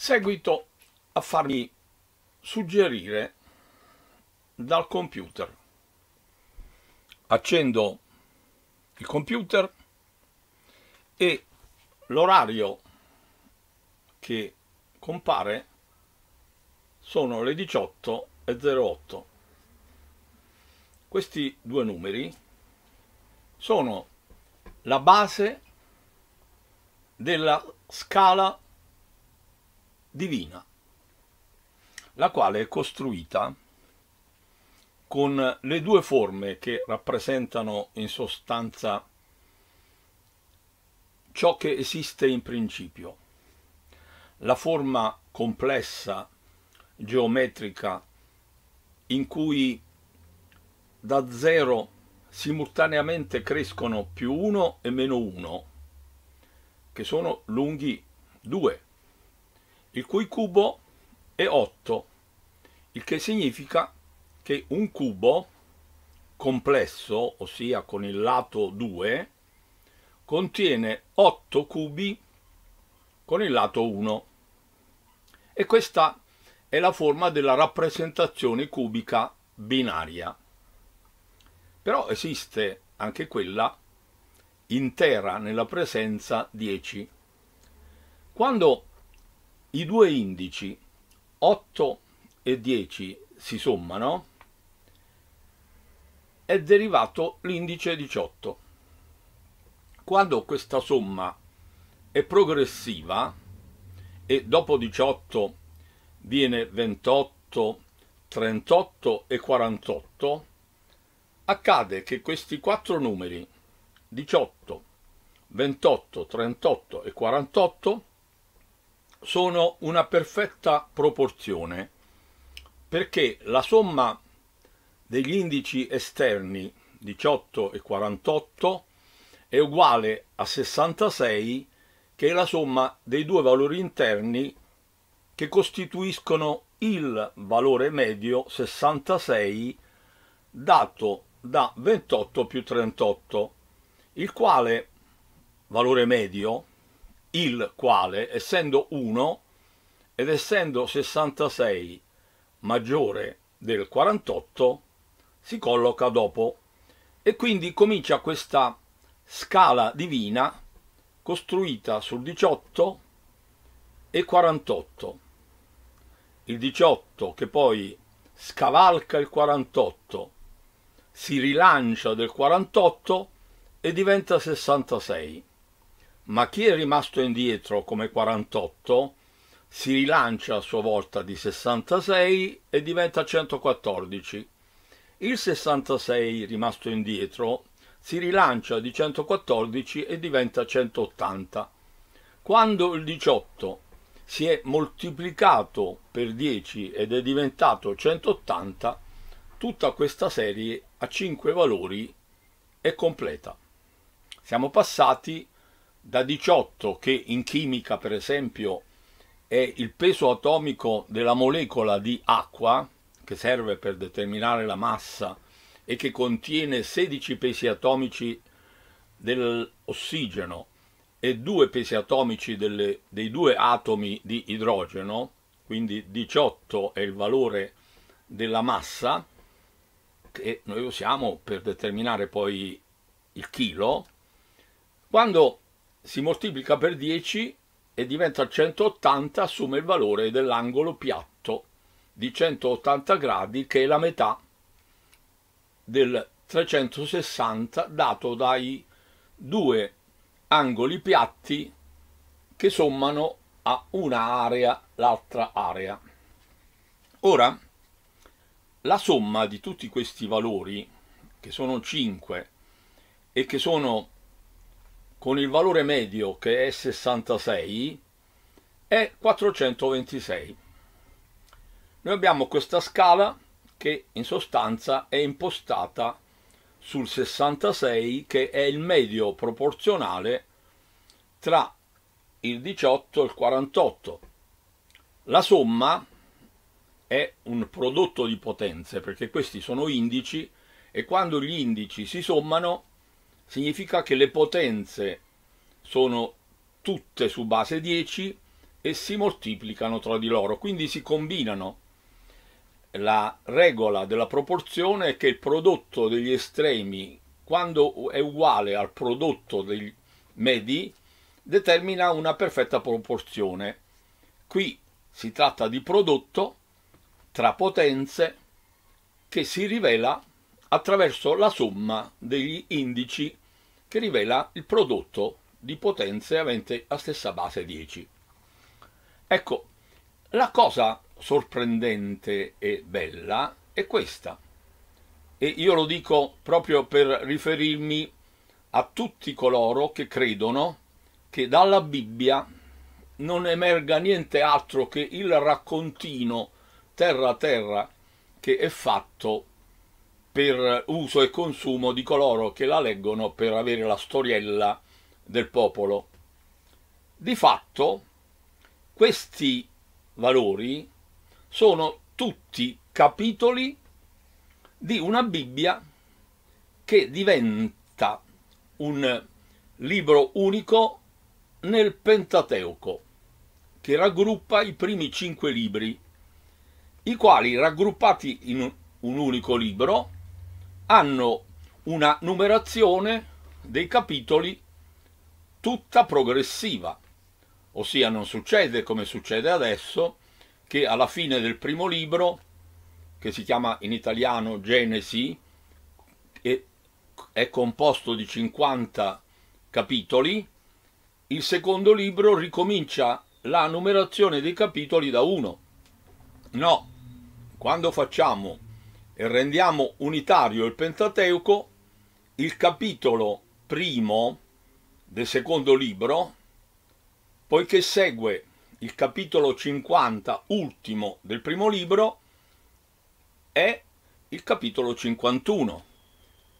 seguito a farmi suggerire dal computer. Accendo il computer e l'orario che compare sono le 18.08. Questi due numeri sono la base della scala divina, la quale è costruita con le due forme che rappresentano in sostanza ciò che esiste in principio, la forma complessa, geometrica, in cui da zero simultaneamente crescono più uno e meno uno, che sono lunghi due il cui cubo è 8, il che significa che un cubo complesso, ossia con il lato 2, contiene 8 cubi con il lato 1. E questa è la forma della rappresentazione cubica binaria. Però esiste anche quella intera nella presenza 10. Quando i due indici 8 e 10 si sommano, è derivato l'indice 18. Quando questa somma è progressiva e dopo 18 viene 28, 38 e 48, accade che questi quattro numeri 18, 28, 38 e 48 sono una perfetta proporzione perché la somma degli indici esterni 18 e 48 è uguale a 66 che è la somma dei due valori interni che costituiscono il valore medio 66 dato da 28 più 38 il quale valore medio il quale, essendo 1 ed essendo 66 maggiore del 48, si colloca dopo e quindi comincia questa scala divina costruita sul 18 e 48. Il 18 che poi scavalca il 48, si rilancia del 48 e diventa 66 ma chi è rimasto indietro come 48 si rilancia a sua volta di 66 e diventa 114. Il 66 rimasto indietro si rilancia di 114 e diventa 180. Quando il 18 si è moltiplicato per 10 ed è diventato 180, tutta questa serie a 5 valori è completa. Siamo passati da 18 che in chimica per esempio è il peso atomico della molecola di acqua che serve per determinare la massa e che contiene 16 pesi atomici dell'ossigeno e 2 pesi atomici delle, dei due atomi di idrogeno, quindi 18 è il valore della massa che noi usiamo per determinare poi il chilo, quando si moltiplica per 10 e diventa 180, assume il valore dell'angolo piatto di 180 gradi che è la metà del 360 dato dai due angoli piatti che sommano a una area l'altra area. Ora, la somma di tutti questi valori, che sono 5 e che sono con il valore medio che è 66 è 426. Noi abbiamo questa scala che in sostanza è impostata sul 66 che è il medio proporzionale tra il 18 e il 48. La somma è un prodotto di potenze perché questi sono indici e quando gli indici si sommano significa che le potenze sono tutte su base 10 e si moltiplicano tra di loro, quindi si combinano. La regola della proporzione è che il prodotto degli estremi, quando è uguale al prodotto dei medi, determina una perfetta proporzione. Qui si tratta di prodotto tra potenze che si rivela attraverso la somma degli indici che rivela il prodotto di potenze avente la stessa base 10. Ecco, la cosa sorprendente e bella è questa, e io lo dico proprio per riferirmi a tutti coloro che credono che dalla Bibbia non emerga niente altro che il raccontino terra terra che è fatto per uso e consumo di coloro che la leggono per avere la storiella del popolo. Di fatto questi valori sono tutti capitoli di una Bibbia che diventa un libro unico nel Pentateuco, che raggruppa i primi cinque libri, i quali raggruppati in un unico libro hanno una numerazione dei capitoli tutta progressiva, ossia non succede come succede adesso che alla fine del primo libro, che si chiama in italiano Genesi, e è composto di 50 capitoli, il secondo libro ricomincia la numerazione dei capitoli da 1. No, quando facciamo e rendiamo unitario il Pentateuco, il capitolo primo del secondo libro, poiché segue il capitolo 50 ultimo del primo libro, è il capitolo 51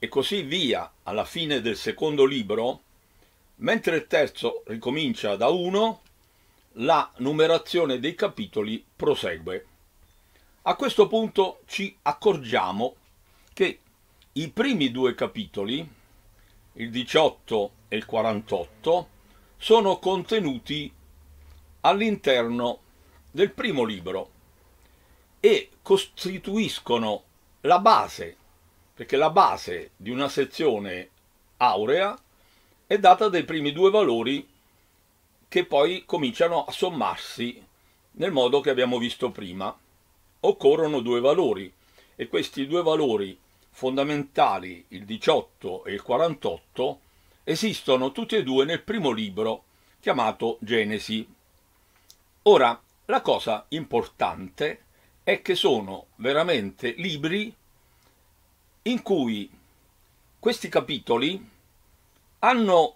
e così via alla fine del secondo libro, mentre il terzo ricomincia da 1, la numerazione dei capitoli prosegue. A questo punto ci accorgiamo che i primi due capitoli, il 18 e il 48, sono contenuti all'interno del primo libro e costituiscono la base, perché la base di una sezione aurea è data dai primi due valori che poi cominciano a sommarsi nel modo che abbiamo visto prima occorrono due valori e questi due valori fondamentali, il 18 e il 48, esistono tutti e due nel primo libro chiamato Genesi. Ora, la cosa importante è che sono veramente libri in cui questi capitoli hanno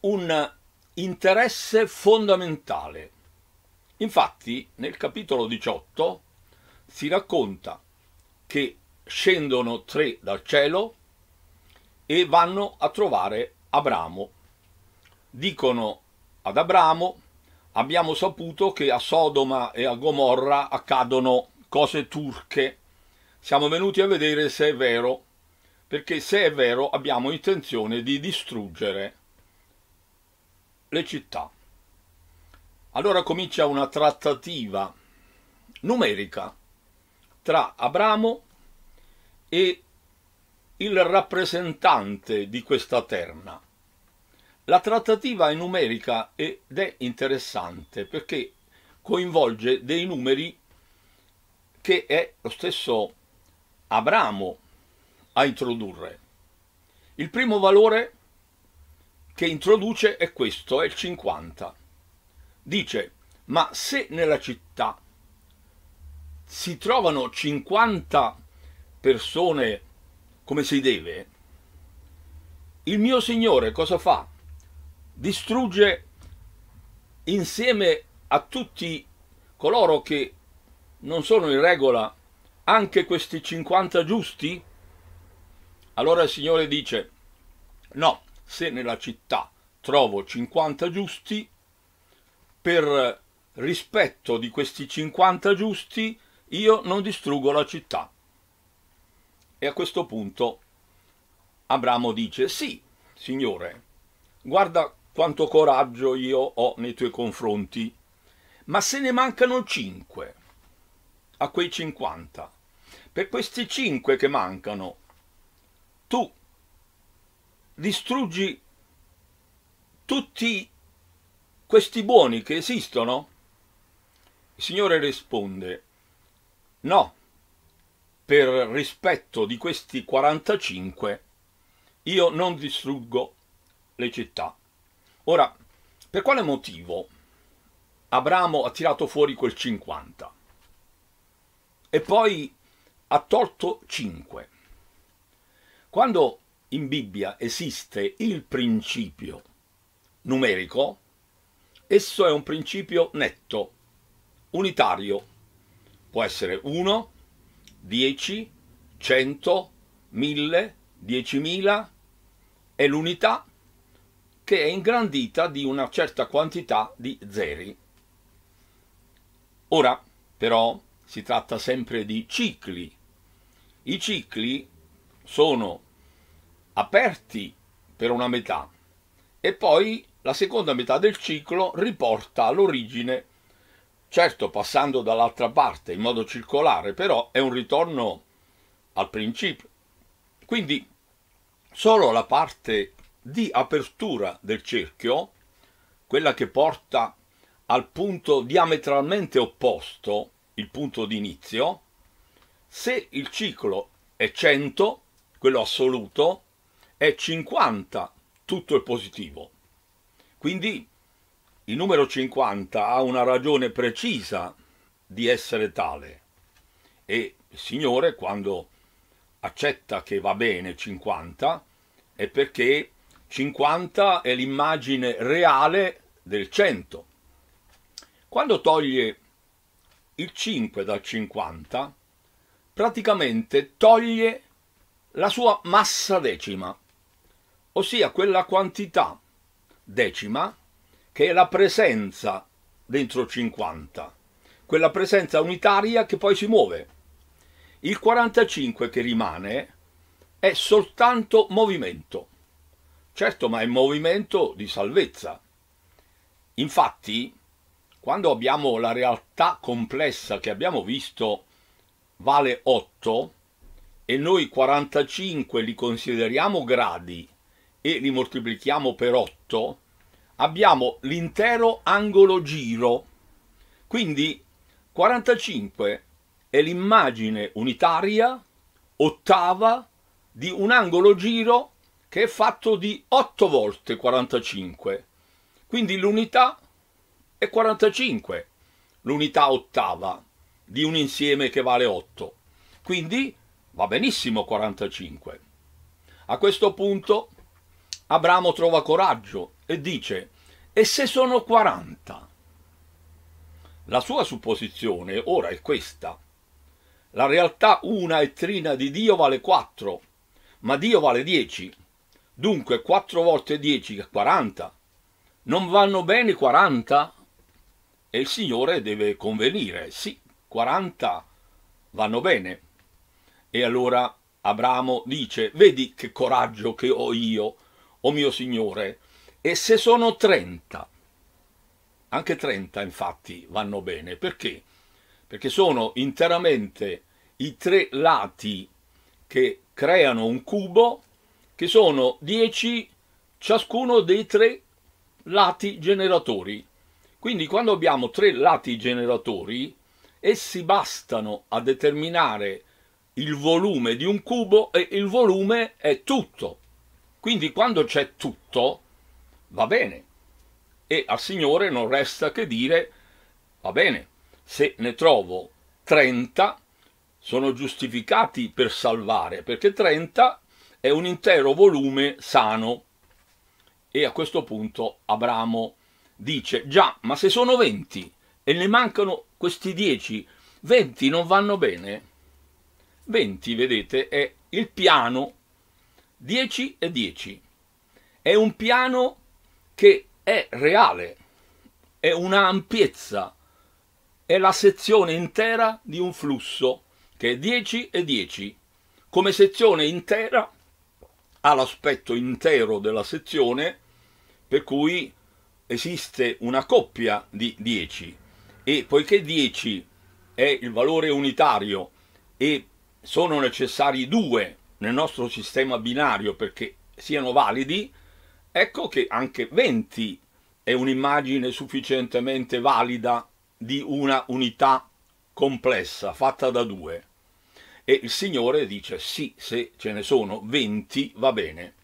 un interesse fondamentale. Infatti, nel capitolo 18 si racconta che scendono tre dal cielo e vanno a trovare Abramo. Dicono ad Abramo, abbiamo saputo che a Sodoma e a Gomorra accadono cose turche. Siamo venuti a vedere se è vero, perché se è vero abbiamo intenzione di distruggere le città. Allora comincia una trattativa numerica tra Abramo e il rappresentante di questa terna. La trattativa è numerica ed è interessante perché coinvolge dei numeri che è lo stesso Abramo a introdurre. Il primo valore che introduce è questo, è il 50. Dice, ma se nella città si trovano 50 persone come si deve, il mio Signore cosa fa? Distrugge insieme a tutti coloro che non sono in regola anche questi 50 giusti? Allora il Signore dice, no, se nella città trovo 50 giusti, per rispetto di questi 50 giusti io non distruggo la città. E a questo punto Abramo dice, sì, Signore, guarda quanto coraggio io ho nei tuoi confronti, ma se ne mancano cinque, a quei cinquanta. Per questi cinque che mancano, tu distruggi tutti questi buoni che esistono? Il Signore risponde, No, per rispetto di questi 45 io non distruggo le città. Ora, per quale motivo Abramo ha tirato fuori quel 50 e poi ha tolto 5? Quando in Bibbia esiste il principio numerico, esso è un principio netto, unitario, Può essere 1, 10, 100, 1000, 10.000 è l'unità che è ingrandita di una certa quantità di zeri. Ora, però, si tratta sempre di cicli. I cicli sono aperti per una metà e poi la seconda metà del ciclo riporta all'origine certo passando dall'altra parte in modo circolare, però è un ritorno al principio. Quindi solo la parte di apertura del cerchio, quella che porta al punto diametralmente opposto, il punto di inizio, se il ciclo è 100, quello assoluto, è 50 tutto il positivo. Quindi il numero 50 ha una ragione precisa di essere tale e il Signore quando accetta che va bene 50 è perché 50 è l'immagine reale del 100. Quando toglie il 5 dal 50, praticamente toglie la sua massa decima, ossia quella quantità decima che è la presenza dentro 50, quella presenza unitaria che poi si muove. Il 45 che rimane è soltanto movimento. Certo, ma è movimento di salvezza. Infatti, quando abbiamo la realtà complessa che abbiamo visto vale 8 e noi 45 li consideriamo gradi e li moltiplichiamo per 8, abbiamo l'intero angolo giro, quindi 45 è l'immagine unitaria ottava di un angolo giro che è fatto di 8 volte 45, quindi l'unità è 45, l'unità ottava di un insieme che vale 8, quindi va benissimo 45. A questo punto Abramo trova coraggio e dice, e se sono 40? La sua supposizione ora è questa. La realtà una e trina di Dio vale 4, ma Dio vale 10. Dunque 4 volte 10 è 40. Non vanno bene 40? E il Signore deve convenire, sì, 40 vanno bene. E allora Abramo dice, vedi che coraggio che ho io, o mio Signore, e se sono 30, anche 30 infatti vanno bene, perché? Perché sono interamente i tre lati che creano un cubo, che sono 10 ciascuno dei tre lati generatori. Quindi quando abbiamo tre lati generatori, essi bastano a determinare il volume di un cubo e il volume è tutto. Quindi quando c'è tutto, va bene. E al Signore non resta che dire, va bene, se ne trovo 30, sono giustificati per salvare, perché 30 è un intero volume sano. E a questo punto Abramo dice, già, ma se sono 20 e ne mancano questi 10, 20 non vanno bene? 20, vedete, è il piano 10 e 10. È un piano che è reale, è una ampiezza, è la sezione intera di un flusso che è 10 e 10. Come sezione intera ha l'aspetto intero della sezione, per cui esiste una coppia di 10 e poiché 10 è il valore unitario e sono necessari due nel nostro sistema binario perché siano validi, ecco che anche 20 è un'immagine sufficientemente valida di una unità complessa fatta da due. E il Signore dice sì, se ce ne sono 20 va bene.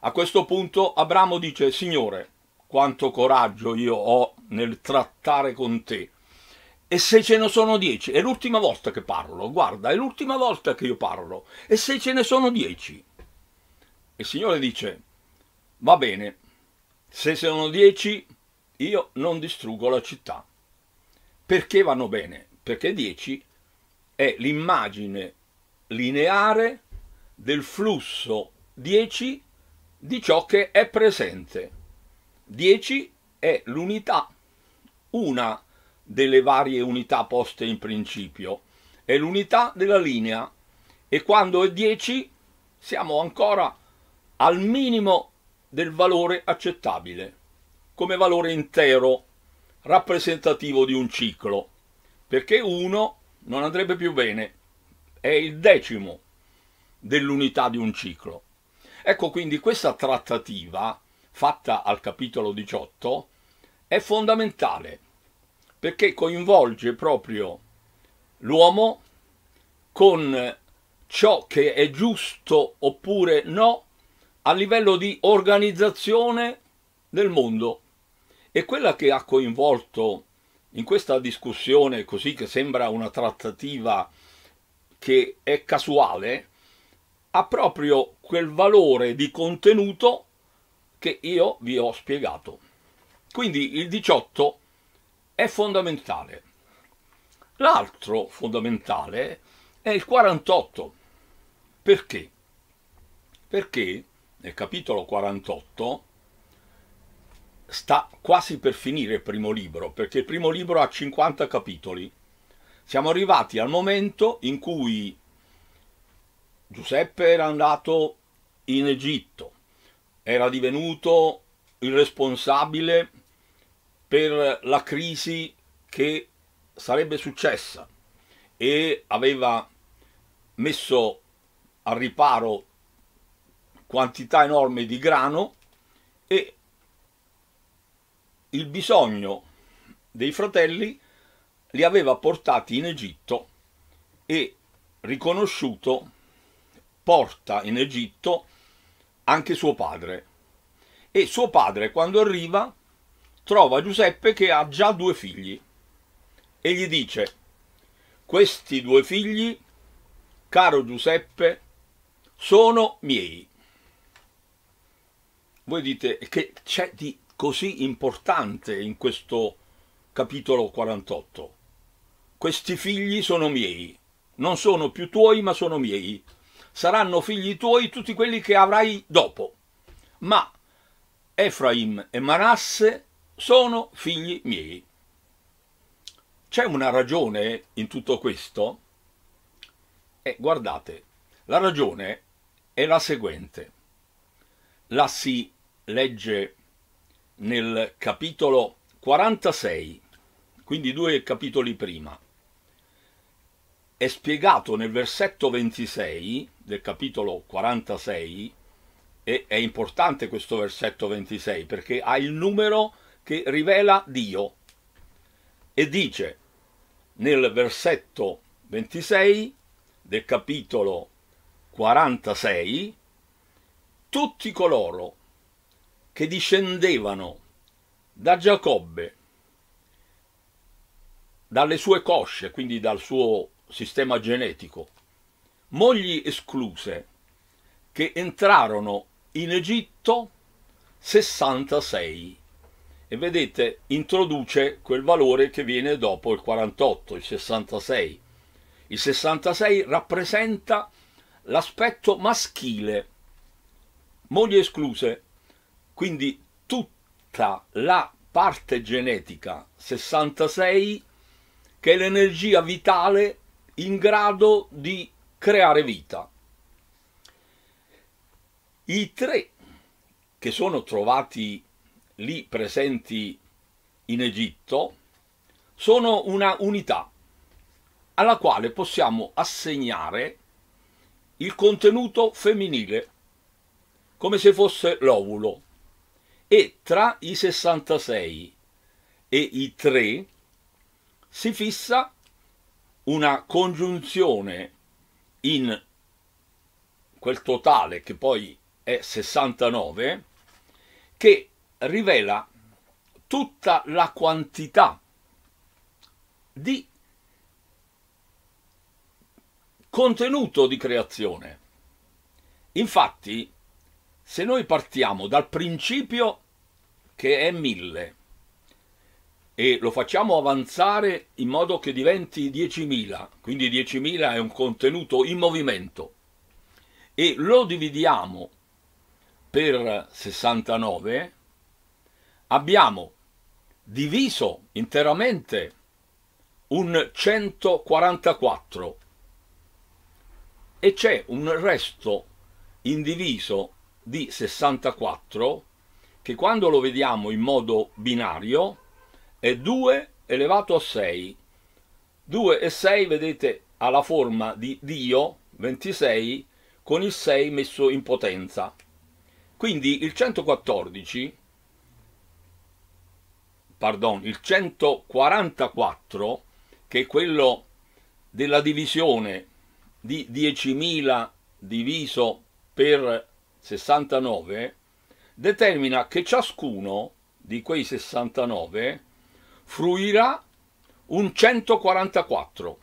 A questo punto Abramo dice Signore, quanto coraggio io ho nel trattare con te e se ce ne sono dieci? È l'ultima volta che parlo, guarda, è l'ultima volta che io parlo. E se ce ne sono dieci? Il Signore dice, va bene, se ce ne sono dieci io non distruggo la città. Perché vanno bene? Perché dieci è l'immagine lineare del flusso 10 di ciò che è presente. 10 è l'unità, una delle varie unità poste in principio, è l'unità della linea e quando è 10 siamo ancora al minimo del valore accettabile, come valore intero rappresentativo di un ciclo, perché 1 non andrebbe più bene, è il decimo dell'unità di un ciclo. Ecco quindi questa trattativa fatta al capitolo 18 è fondamentale perché coinvolge proprio l'uomo con ciò che è giusto oppure no a livello di organizzazione del mondo. E quella che ha coinvolto in questa discussione, così che sembra una trattativa che è casuale, ha proprio quel valore di contenuto che io vi ho spiegato. Quindi il 18 è fondamentale. L'altro fondamentale è il 48. Perché? Perché nel capitolo 48 sta quasi per finire il primo libro, perché il primo libro ha 50 capitoli. Siamo arrivati al momento in cui Giuseppe era andato in Egitto, era divenuto il responsabile per la crisi che sarebbe successa e aveva messo al riparo quantità enorme di grano e il bisogno dei fratelli li aveva portati in Egitto e riconosciuto porta in Egitto anche suo padre. E suo padre quando arriva trova Giuseppe che ha già due figli e gli dice, questi due figli, caro Giuseppe, sono miei. Voi dite che c'è di così importante in questo capitolo 48. Questi figli sono miei, non sono più tuoi ma sono miei. Saranno figli tuoi tutti quelli che avrai dopo. Ma Efraim e Manasse sono figli miei. C'è una ragione in tutto questo? E guardate, la ragione è la seguente. La si legge nel capitolo 46, quindi due capitoli prima. È spiegato nel versetto 26 del capitolo 46 e è importante questo versetto 26 perché ha il numero che rivela Dio e dice nel versetto 26 del capitolo 46 tutti coloro che discendevano da Giacobbe, dalle sue cosce, quindi dal suo sistema genetico, mogli escluse, che entrarono in Egitto 66 e vedete introduce quel valore che viene dopo il 48, il 66. Il 66 rappresenta l'aspetto maschile, moglie escluse, quindi tutta la parte genetica 66 che è l'energia vitale in grado di creare vita. I tre che sono trovati lì presenti in Egitto sono una unità alla quale possiamo assegnare il contenuto femminile, come se fosse l'ovulo. E tra i 66 e i 3 si fissa una congiunzione in quel totale che poi è 69, che rivela tutta la quantità di contenuto di creazione. Infatti, se noi partiamo dal principio che è mille e lo facciamo avanzare in modo che diventi 10.000, quindi 10.000 è un contenuto in movimento, e lo dividiamo per 69, abbiamo diviso interamente un 144 e c'è un resto indiviso di 64 che quando lo vediamo in modo binario è 2 elevato a 6. 2 e 6 vedete ha la forma di Dio 26 con il 6 messo in potenza. Quindi il 114 pardon, il 144, che è quello della divisione di 10.000 diviso per 69, determina che ciascuno di quei 69 fruirà un 144.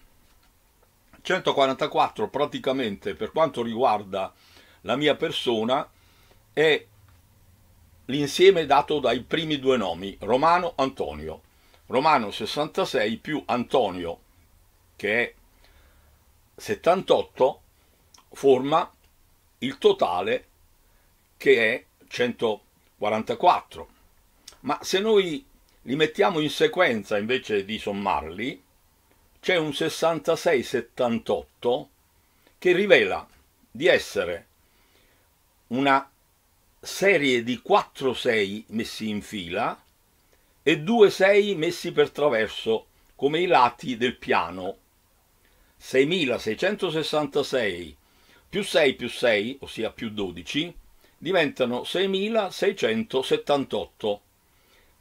144 praticamente per quanto riguarda la mia persona è l'insieme dato dai primi due nomi, Romano Antonio. Romano 66 più Antonio, che è 78, forma il totale che è 144. Ma se noi li mettiamo in sequenza invece di sommarli, c'è un 66-78 che rivela di essere una serie di 4-6 messi in fila e 2-6 messi per traverso come i lati del piano. 6666 più 6 più 6, ossia più 12, diventano 6678.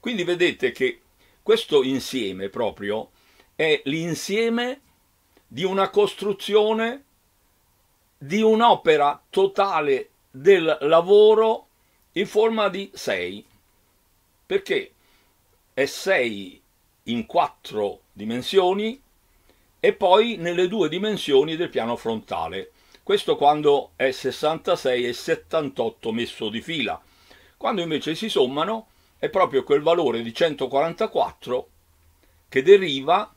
Quindi vedete che questo insieme proprio è l'insieme di una costruzione di un'opera totale del lavoro in forma di 6, perché è 6 in quattro dimensioni e poi nelle due dimensioni del piano frontale. Questo quando è 66 e 78 messo di fila. Quando invece si sommano è proprio quel valore di 144 che deriva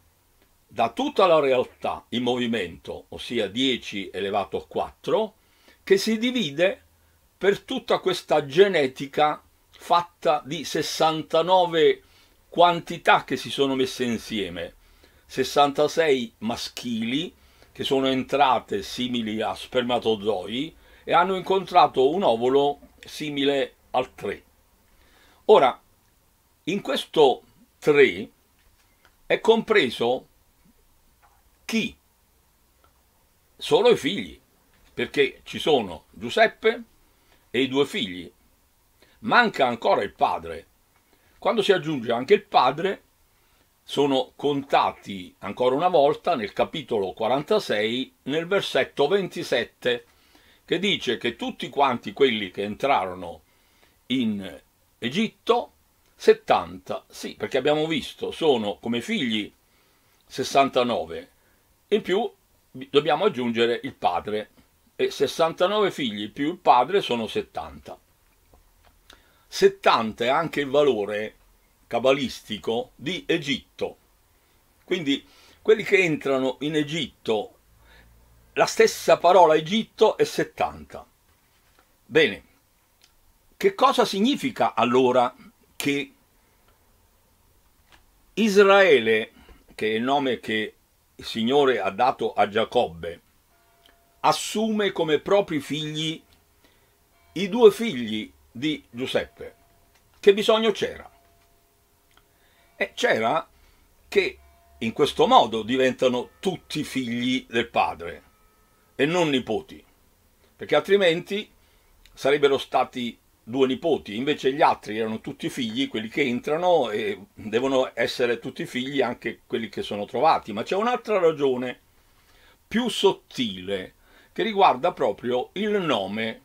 da tutta la realtà in movimento, ossia 10 elevato a 4, che si divide per tutta questa genetica fatta di 69 quantità che si sono messe insieme, 66 maschili che sono entrate simili a spermatozoi e hanno incontrato un ovulo simile al 3. Ora, in questo 3 è compreso chi? Solo i figli, perché ci sono Giuseppe, e i due figli. Manca ancora il padre. Quando si aggiunge anche il padre, sono contati ancora una volta nel capitolo 46 nel versetto 27 che dice che tutti quanti quelli che entrarono in Egitto 70, sì, perché abbiamo visto, sono come figli 69, in più dobbiamo aggiungere il padre e 69 figli più il padre sono 70. 70 è anche il valore cabalistico di Egitto. Quindi quelli che entrano in Egitto, la stessa parola Egitto è 70. Bene, che cosa significa allora che Israele, che è il nome che il Signore ha dato a Giacobbe, assume come propri figli i due figli di Giuseppe. Che bisogno c'era? E eh, c'era che in questo modo diventano tutti figli del padre e non nipoti, perché altrimenti sarebbero stati due nipoti, invece gli altri erano tutti figli, quelli che entrano e devono essere tutti figli anche quelli che sono trovati, ma c'è un'altra ragione più sottile che riguarda proprio il nome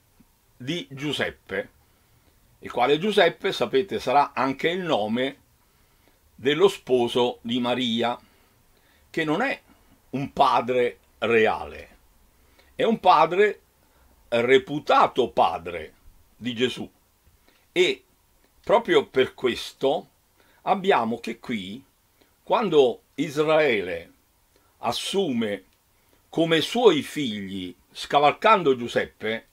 di Giuseppe, il quale Giuseppe, sapete, sarà anche il nome dello sposo di Maria, che non è un padre reale, è un padre reputato padre di Gesù. E proprio per questo abbiamo che qui, quando Israele assume come suoi figli, scavalcando Giuseppe,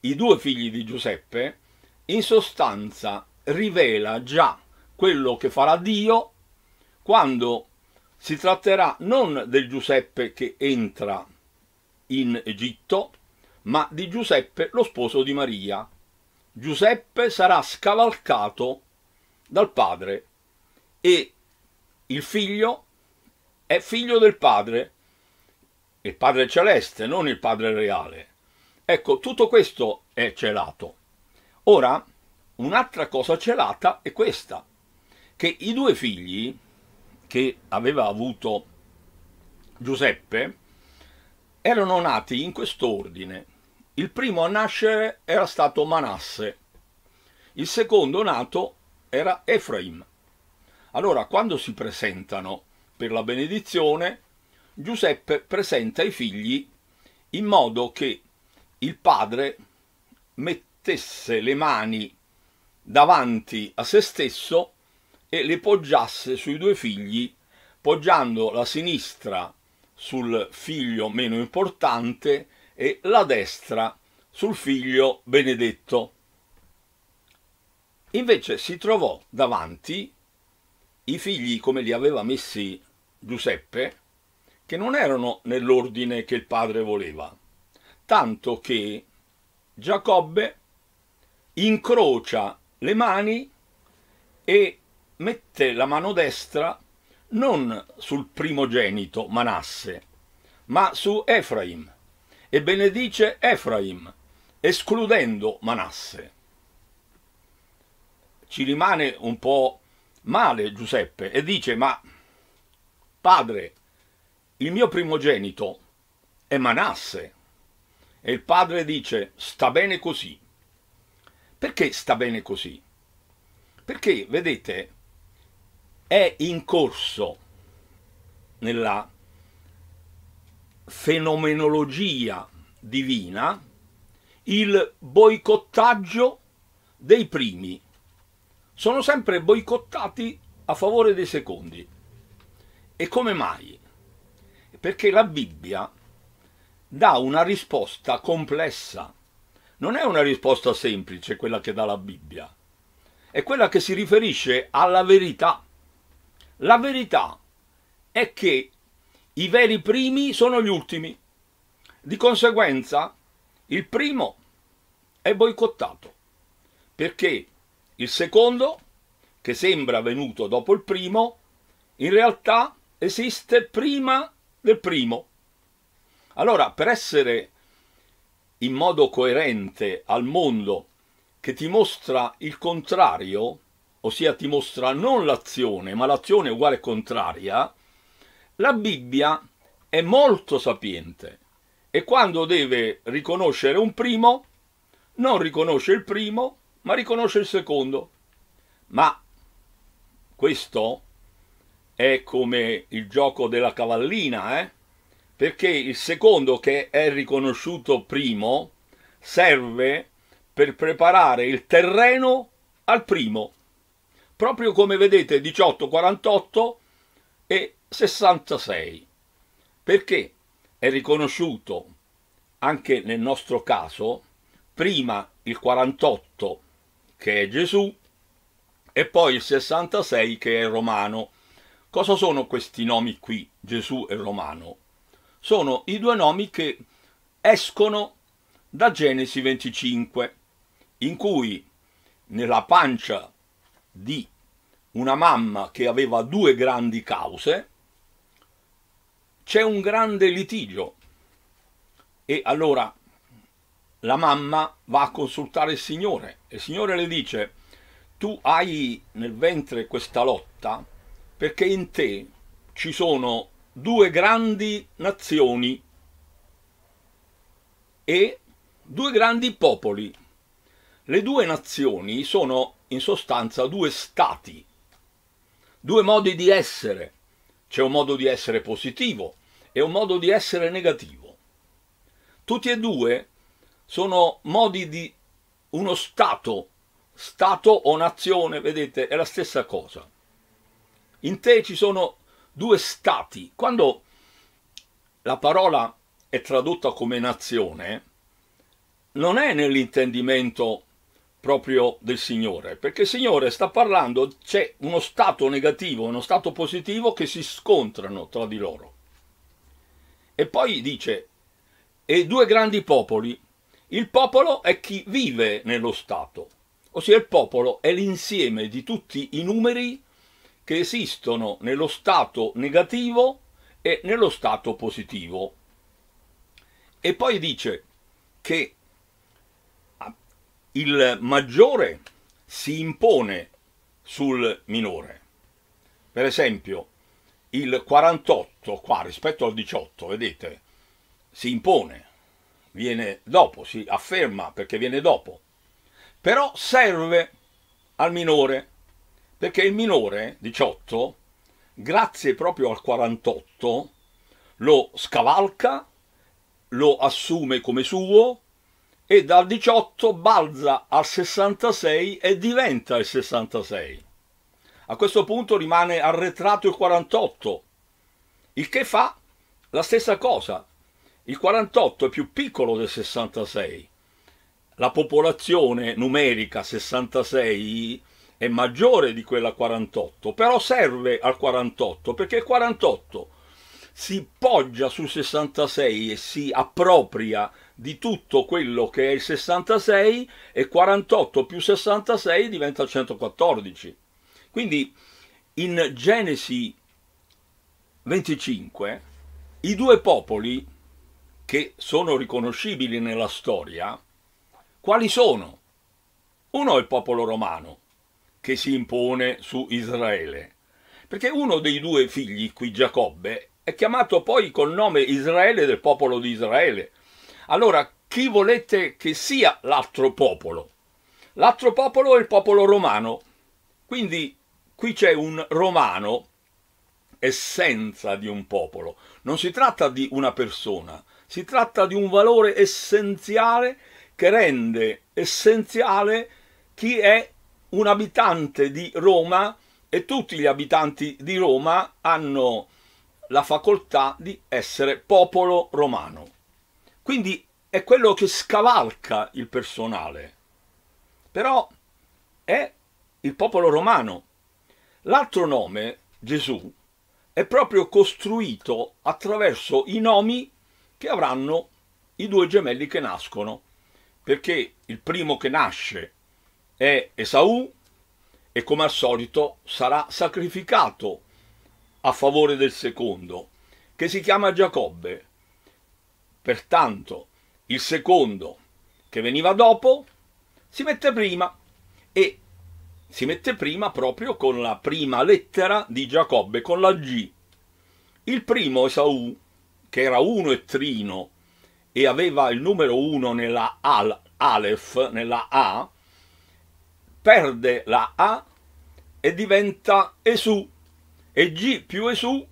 i due figli di Giuseppe, in sostanza rivela già quello che farà Dio quando si tratterà non del Giuseppe che entra in Egitto, ma di Giuseppe lo sposo di Maria. Giuseppe sarà scavalcato dal padre e il figlio è figlio del padre il Padre Celeste, non il Padre Reale. Ecco, tutto questo è celato. Ora, un'altra cosa celata è questa, che i due figli che aveva avuto Giuseppe erano nati in quest'ordine. Il primo a nascere era stato Manasse, il secondo nato era Efraim. Allora, quando si presentano per la benedizione, Giuseppe presenta i figli in modo che il padre mettesse le mani davanti a se stesso e le poggiasse sui due figli, poggiando la sinistra sul figlio meno importante e la destra sul figlio benedetto. Invece si trovò davanti i figli come li aveva messi Giuseppe, che non erano nell'ordine che il padre voleva, tanto che Giacobbe incrocia le mani e mette la mano destra non sul primogenito Manasse, ma su Efraim e benedice Efraim, escludendo Manasse. Ci rimane un po' male Giuseppe e dice ma padre il mio primogenito è Manasse. E il padre dice, sta bene così. Perché sta bene così? Perché, vedete, è in corso nella fenomenologia divina il boicottaggio dei primi. Sono sempre boicottati a favore dei secondi. E come mai? perché la Bibbia dà una risposta complessa. Non è una risposta semplice quella che dà la Bibbia, è quella che si riferisce alla verità. La verità è che i veri primi sono gli ultimi. Di conseguenza, il primo è boicottato, perché il secondo, che sembra venuto dopo il primo, in realtà esiste prima del primo. Allora, per essere in modo coerente al mondo che ti mostra il contrario, ossia ti mostra non l'azione, ma l'azione uguale contraria, la Bibbia è molto sapiente e quando deve riconoscere un primo, non riconosce il primo, ma riconosce il secondo. Ma questo è come il gioco della cavallina, eh? perché il secondo che è riconosciuto primo serve per preparare il terreno al primo, proprio come vedete 18, 48 e 66, perché è riconosciuto anche nel nostro caso prima il 48 che è Gesù e poi il 66 che è romano. Cosa sono questi nomi qui, Gesù e Romano? Sono i due nomi che escono da Genesi 25, in cui nella pancia di una mamma che aveva due grandi cause, c'è un grande litigio. E allora la mamma va a consultare il Signore e il Signore le dice, tu hai nel ventre questa lotta perché in te ci sono due grandi nazioni e due grandi popoli. Le due nazioni sono in sostanza due stati, due modi di essere. C'è un modo di essere positivo e un modo di essere negativo. Tutti e due sono modi di uno stato, stato o nazione, vedete, è la stessa cosa. In te ci sono due stati. Quando la parola è tradotta come nazione, non è nell'intendimento proprio del Signore, perché il Signore sta parlando, c'è uno stato negativo e uno stato positivo che si scontrano tra di loro. E poi dice, e due grandi popoli, il popolo è chi vive nello Stato, ossia il popolo è l'insieme di tutti i numeri che esistono nello stato negativo e nello stato positivo. E poi dice che il maggiore si impone sul minore. Per esempio, il 48 qua rispetto al 18, vedete, si impone, viene dopo, si afferma perché viene dopo, però serve al minore perché il minore, 18, grazie proprio al 48, lo scavalca, lo assume come suo e dal 18 balza al 66 e diventa il 66. A questo punto rimane arretrato il 48, il che fa la stessa cosa. Il 48 è più piccolo del 66. La popolazione numerica 66 è maggiore di quella 48, però serve al 48 perché il 48 si poggia sul 66 e si appropria di tutto quello che è il 66 e 48 più 66 diventa 114. Quindi in Genesi 25 i due popoli che sono riconoscibili nella storia, quali sono? Uno è il popolo romano, che si impone su Israele. Perché uno dei due figli, qui Giacobbe, è chiamato poi col nome Israele del popolo di Israele. Allora, chi volete che sia l'altro popolo? L'altro popolo è il popolo romano. Quindi qui c'è un romano essenza di un popolo. Non si tratta di una persona, si tratta di un valore essenziale che rende essenziale chi è un abitante di Roma e tutti gli abitanti di Roma hanno la facoltà di essere popolo romano. Quindi è quello che scavalca il personale. Però è il popolo romano. L'altro nome, Gesù, è proprio costruito attraverso i nomi che avranno i due gemelli che nascono, perché il primo che nasce è Esaù e come al solito sarà sacrificato a favore del secondo, che si chiama Giacobbe. Pertanto il secondo che veniva dopo si mette prima e si mette prima proprio con la prima lettera di Giacobbe, con la G. Il primo Esaù, che era uno e trino e aveva il numero uno nella Aleph, nella A, perde la A e diventa Esù e G più Esù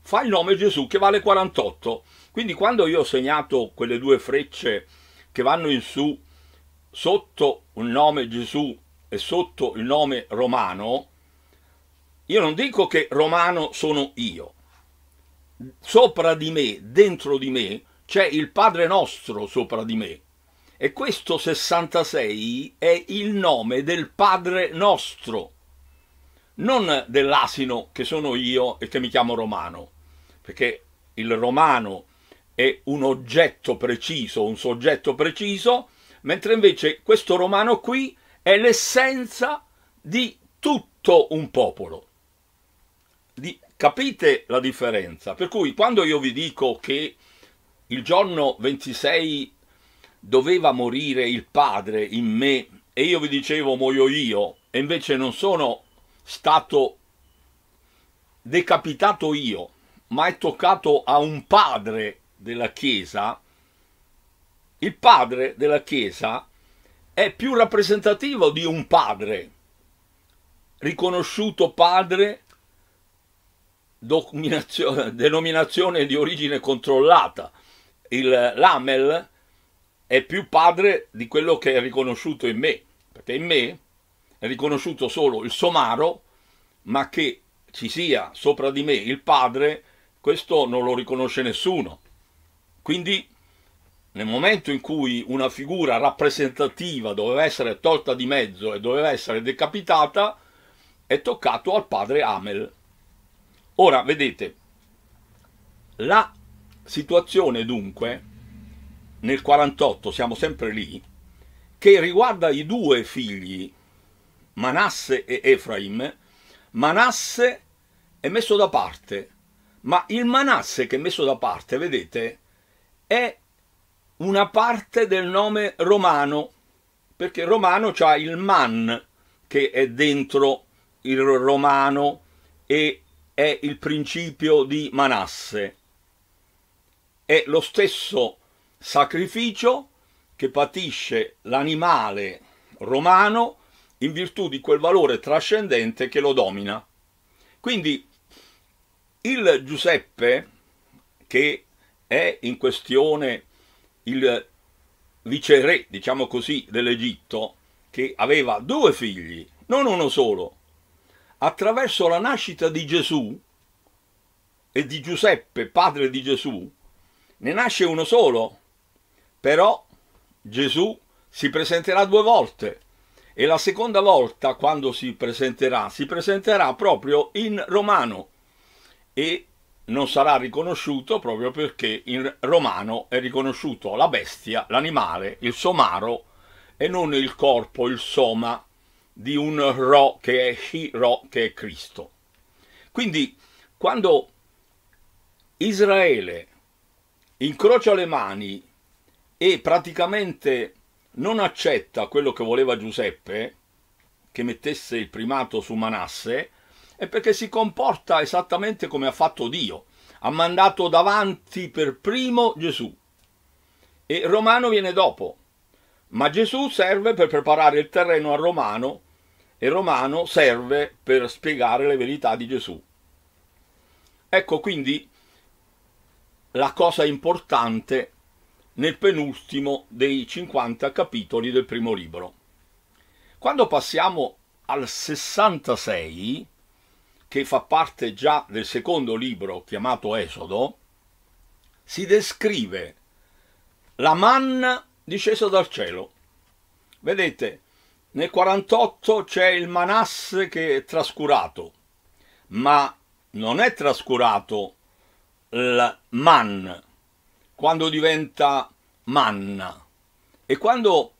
fa il nome Gesù che vale 48. Quindi quando io ho segnato quelle due frecce che vanno in su sotto il nome Gesù e sotto il nome Romano, io non dico che Romano sono io. Sopra di me, dentro di me, c'è il Padre nostro sopra di me e questo 66 è il nome del Padre nostro, non dell'asino che sono io e che mi chiamo Romano, perché il Romano è un oggetto preciso, un soggetto preciso, mentre invece questo Romano qui è l'essenza di tutto un popolo. Di, capite la differenza? Per cui quando io vi dico che il giorno 26 doveva morire il padre in me e io vi dicevo muoio io e invece non sono stato decapitato io, ma è toccato a un padre della Chiesa, il padre della Chiesa è più rappresentativo di un padre, riconosciuto padre, denominazione di origine controllata. Il Lamel è più padre di quello che è riconosciuto in me, perché in me è riconosciuto solo il somaro, ma che ci sia sopra di me il padre, questo non lo riconosce nessuno. Quindi nel momento in cui una figura rappresentativa doveva essere tolta di mezzo e doveva essere decapitata, è toccato al padre Amel. Ora, vedete, la situazione dunque nel 48, siamo sempre lì, che riguarda i due figli, Manasse e Efraim, Manasse è messo da parte, ma il Manasse che è messo da parte, vedete, è una parte del nome romano, perché romano c'ha il man che è dentro il romano e è il principio di Manasse. È lo stesso sacrificio che patisce l'animale romano in virtù di quel valore trascendente che lo domina. Quindi il Giuseppe, che è in questione il viceré, diciamo così, dell'Egitto, che aveva due figli, non uno solo, attraverso la nascita di Gesù e di Giuseppe, padre di Gesù, ne nasce uno solo, però Gesù si presenterà due volte e la seconda volta quando si presenterà si presenterà proprio in romano e non sarà riconosciuto proprio perché in romano è riconosciuto la bestia, l'animale, il somaro e non il corpo, il soma di un ro che è Shiro che è Cristo. Quindi quando Israele incrocia le mani e praticamente non accetta quello che voleva Giuseppe, che mettesse il primato su Manasse, è perché si comporta esattamente come ha fatto Dio. Ha mandato davanti per primo Gesù e Romano viene dopo. Ma Gesù serve per preparare il terreno a Romano e Romano serve per spiegare le verità di Gesù. Ecco quindi la cosa importante nel penultimo dei 50 capitoli del primo libro. Quando passiamo al 66, che fa parte già del secondo libro chiamato Esodo, si descrive la manna discesa dal cielo. Vedete, nel 48 c'è il Manasse che è trascurato, ma non è trascurato il man quando diventa manna e quando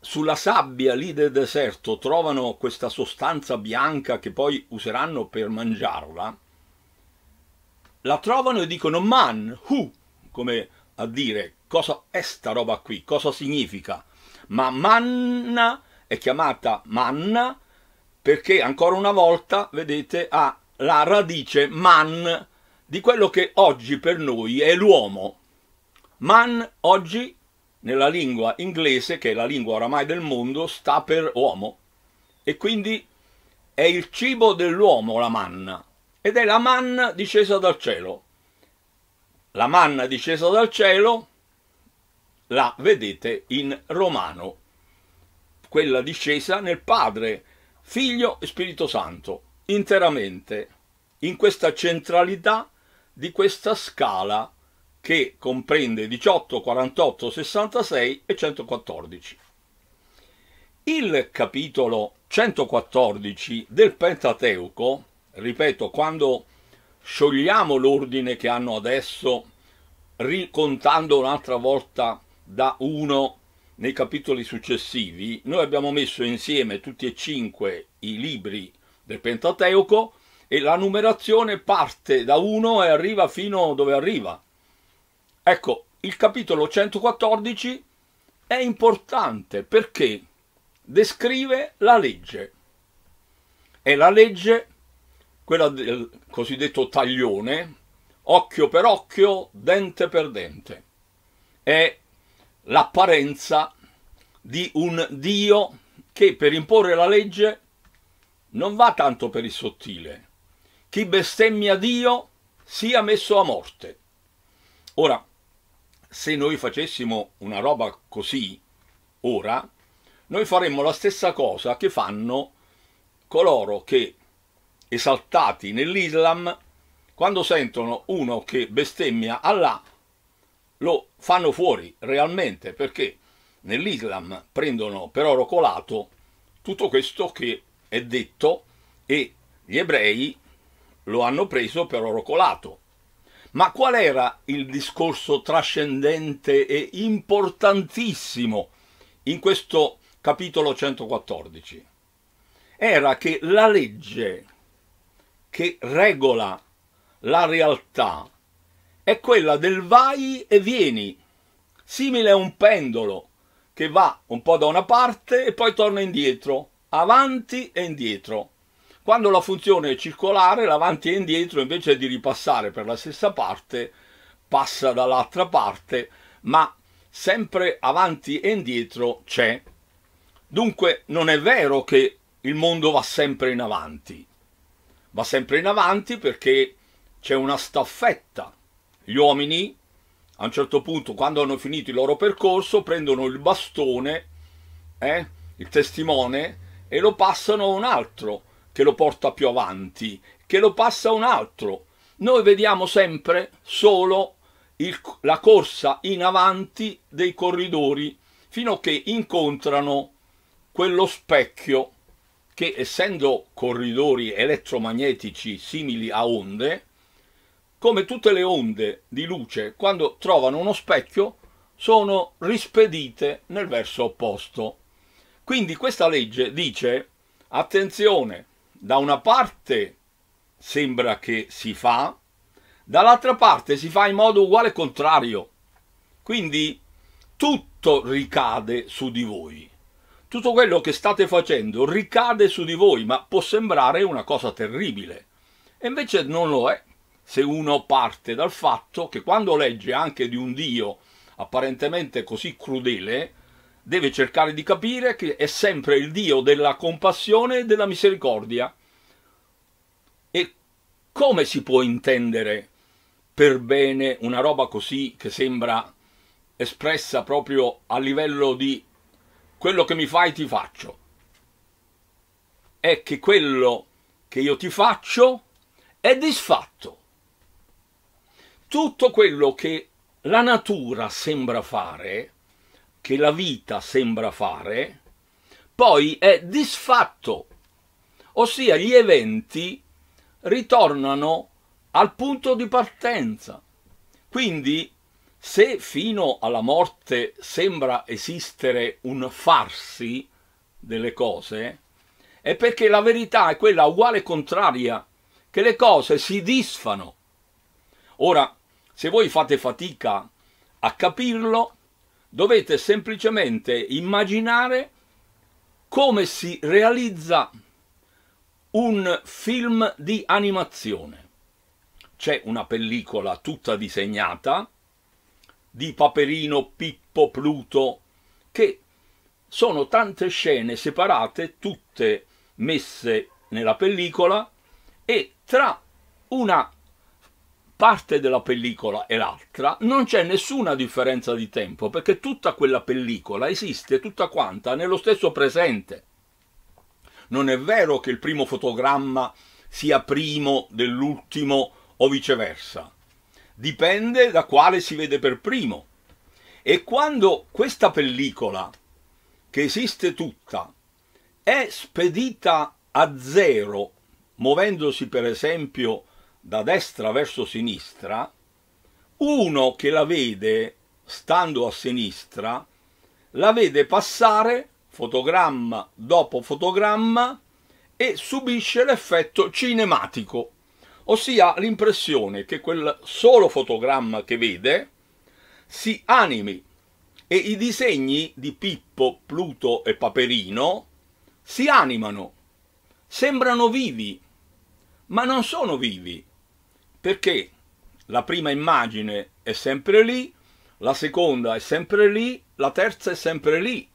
sulla sabbia lì del deserto trovano questa sostanza bianca che poi useranno per mangiarla, la trovano e dicono man, hu, come a dire cosa è sta roba qui, cosa significa. Ma manna è chiamata manna perché ancora una volta, vedete, ha la radice man di quello che oggi per noi è l'uomo. Man oggi nella lingua inglese, che è la lingua oramai del mondo, sta per uomo e quindi è il cibo dell'uomo la manna ed è la manna discesa dal cielo. La manna discesa dal cielo la vedete in Romano, quella discesa nel Padre, Figlio e Spirito Santo, interamente, in questa centralità di questa scala che comprende 18, 48, 66 e 114. Il capitolo 114 del Pentateuco, ripeto, quando sciogliamo l'ordine che hanno adesso, ricontando un'altra volta da 1 nei capitoli successivi, noi abbiamo messo insieme tutti e cinque i libri del Pentateuco e la numerazione parte da 1 e arriva fino dove arriva, Ecco, il capitolo 114 è importante perché descrive la legge. E la legge, quella del cosiddetto taglione, occhio per occhio, dente per dente, è l'apparenza di un Dio che per imporre la legge non va tanto per il sottile. Chi bestemmia Dio sia messo a morte. Ora, se noi facessimo una roba così ora, noi faremmo la stessa cosa che fanno coloro che, esaltati nell'Islam, quando sentono uno che bestemmia Allah, lo fanno fuori realmente perché nell'Islam prendono per oro colato tutto questo che è detto e gli ebrei lo hanno preso per oro colato ma qual era il discorso trascendente e importantissimo in questo capitolo 114? Era che la legge che regola la realtà è quella del vai e vieni, simile a un pendolo che va un po' da una parte e poi torna indietro, avanti e indietro. Quando la funzione è circolare, l'avanti e indietro invece di ripassare per la stessa parte, passa dall'altra parte, ma sempre avanti e indietro c'è. Dunque non è vero che il mondo va sempre in avanti. Va sempre in avanti perché c'è una staffetta. Gli uomini, a un certo punto, quando hanno finito il loro percorso, prendono il bastone, eh, il testimone, e lo passano a un altro che lo porta più avanti, che lo passa un altro. Noi vediamo sempre solo il, la corsa in avanti dei corridori fino a che incontrano quello specchio che essendo corridori elettromagnetici simili a onde, come tutte le onde di luce quando trovano uno specchio sono rispedite nel verso opposto. Quindi questa legge dice attenzione, da una parte sembra che si fa, dall'altra parte si fa in modo uguale e contrario. Quindi tutto ricade su di voi. Tutto quello che state facendo ricade su di voi, ma può sembrare una cosa terribile. E invece non lo è, se uno parte dal fatto che quando legge anche di un Dio apparentemente così crudele, deve cercare di capire che è sempre il Dio della compassione e della misericordia. E come si può intendere per bene una roba così che sembra espressa proprio a livello di quello che mi fai ti faccio? È che quello che io ti faccio è disfatto. Tutto quello che la natura sembra fare che la vita sembra fare, poi è disfatto, ossia gli eventi ritornano al punto di partenza. Quindi, se fino alla morte sembra esistere un farsi delle cose, è perché la verità è quella uguale e contraria, che le cose si disfano. Ora, se voi fate fatica a capirlo, dovete semplicemente immaginare come si realizza un film di animazione. C'è una pellicola tutta disegnata di Paperino, Pippo, Pluto, che sono tante scene separate, tutte messe nella pellicola, e tra una parte della pellicola e l'altra, non c'è nessuna differenza di tempo, perché tutta quella pellicola esiste tutta quanta nello stesso presente. Non è vero che il primo fotogramma sia primo dell'ultimo o viceversa. Dipende da quale si vede per primo. E quando questa pellicola, che esiste tutta, è spedita a zero, muovendosi per esempio da destra verso sinistra, uno che la vede stando a sinistra, la vede passare fotogramma dopo fotogramma e subisce l'effetto cinematico, ossia l'impressione che quel solo fotogramma che vede si animi e i disegni di Pippo, Pluto e Paperino si animano, sembrano vivi, ma non sono vivi, perché la prima immagine è sempre lì, la seconda è sempre lì, la terza è sempre lì.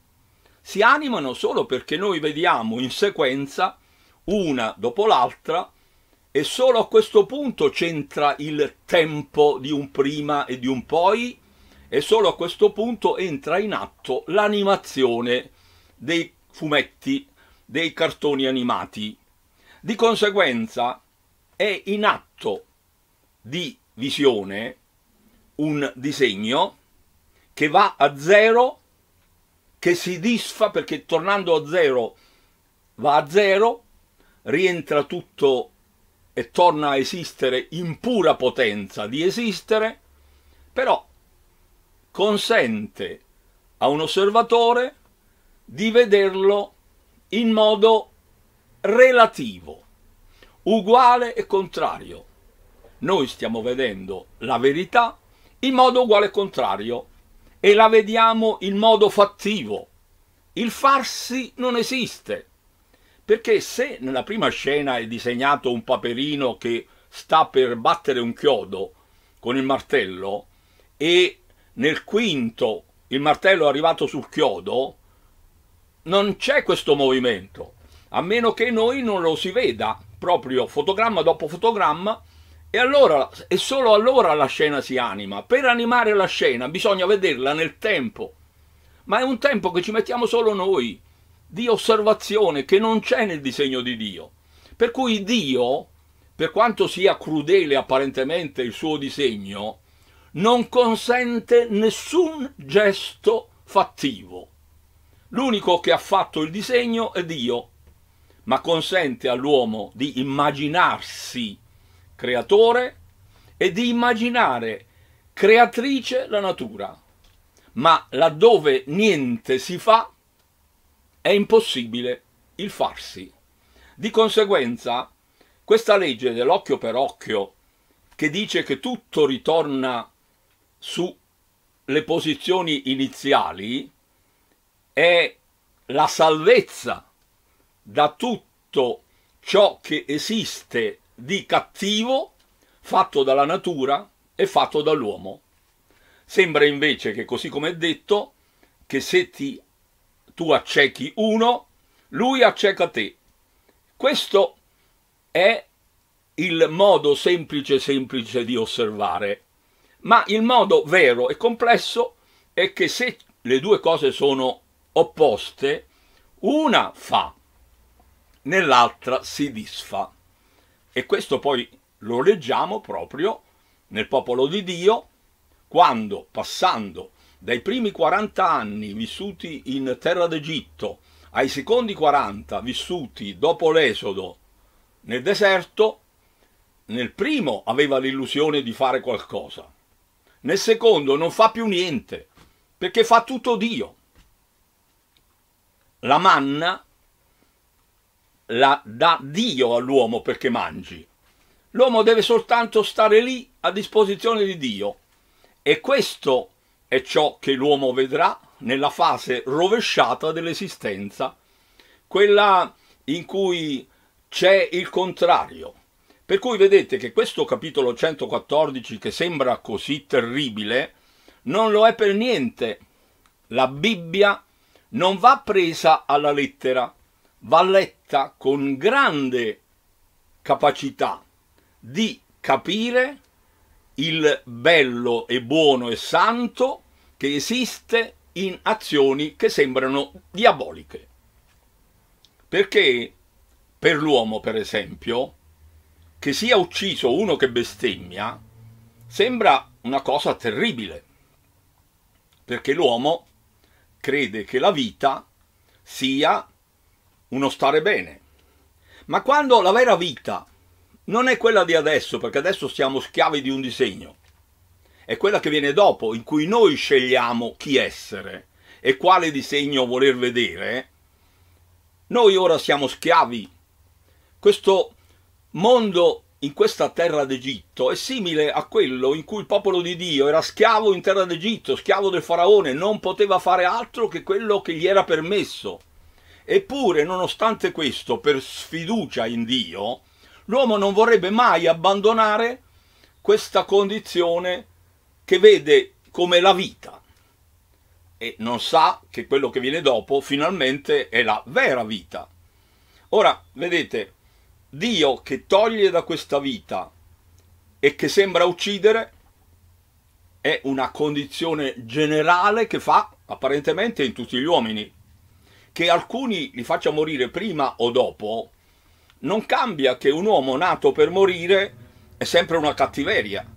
Si animano solo perché noi vediamo in sequenza una dopo l'altra e solo a questo punto c'entra il tempo di un prima e di un poi e solo a questo punto entra in atto l'animazione dei fumetti, dei cartoni animati. Di conseguenza è in atto di visione un disegno che va a zero, che si disfa perché tornando a zero va a zero, rientra tutto e torna a esistere in pura potenza di esistere, però consente a un osservatore di vederlo in modo relativo, uguale e contrario noi stiamo vedendo la verità in modo uguale e contrario e la vediamo in modo fattivo. Il farsi non esiste, perché se nella prima scena è disegnato un paperino che sta per battere un chiodo con il martello e nel quinto il martello è arrivato sul chiodo, non c'è questo movimento, a meno che noi non lo si veda proprio fotogramma dopo fotogramma e allora, e solo allora la scena si anima. Per animare la scena bisogna vederla nel tempo. Ma è un tempo che ci mettiamo solo noi, di osservazione, che non c'è nel disegno di Dio. Per cui Dio, per quanto sia crudele apparentemente il suo disegno, non consente nessun gesto fattivo. L'unico che ha fatto il disegno è Dio, ma consente all'uomo di immaginarsi creatore, e di immaginare creatrice la natura. Ma laddove niente si fa, è impossibile il farsi. Di conseguenza, questa legge dell'occhio per occhio, che dice che tutto ritorna sulle posizioni iniziali, è la salvezza da tutto ciò che esiste di cattivo fatto dalla natura e fatto dall'uomo. Sembra invece che così come è detto, che se ti, tu accechi uno, lui acceca te. Questo è il modo semplice semplice di osservare, ma il modo vero e complesso è che se le due cose sono opposte, una fa, nell'altra si disfa. E questo poi lo leggiamo proprio nel popolo di Dio quando, passando dai primi 40 anni vissuti in terra d'Egitto ai secondi 40 vissuti dopo l'esodo nel deserto, nel primo aveva l'illusione di fare qualcosa, nel secondo non fa più niente, perché fa tutto Dio. La manna la dà Dio all'uomo perché mangi. L'uomo deve soltanto stare lì a disposizione di Dio. E questo è ciò che l'uomo vedrà nella fase rovesciata dell'esistenza, quella in cui c'è il contrario. Per cui vedete che questo capitolo 114 che sembra così terribile non lo è per niente. La Bibbia non va presa alla lettera, va letta con grande capacità di capire il bello e buono e santo che esiste in azioni che sembrano diaboliche. Perché per l'uomo, per esempio, che sia ucciso uno che bestemmia sembra una cosa terribile, perché l'uomo crede che la vita sia uno stare bene. Ma quando la vera vita non è quella di adesso, perché adesso siamo schiavi di un disegno, è quella che viene dopo, in cui noi scegliamo chi essere e quale disegno voler vedere, noi ora siamo schiavi. Questo mondo in questa terra d'Egitto è simile a quello in cui il popolo di Dio era schiavo in terra d'Egitto, schiavo del faraone, non poteva fare altro che quello che gli era permesso. Eppure, nonostante questo, per sfiducia in Dio, l'uomo non vorrebbe mai abbandonare questa condizione che vede come la vita e non sa che quello che viene dopo finalmente è la vera vita. Ora, vedete, Dio che toglie da questa vita e che sembra uccidere è una condizione generale che fa apparentemente in tutti gli uomini, che alcuni li faccia morire prima o dopo, non cambia che un uomo nato per morire è sempre una cattiveria.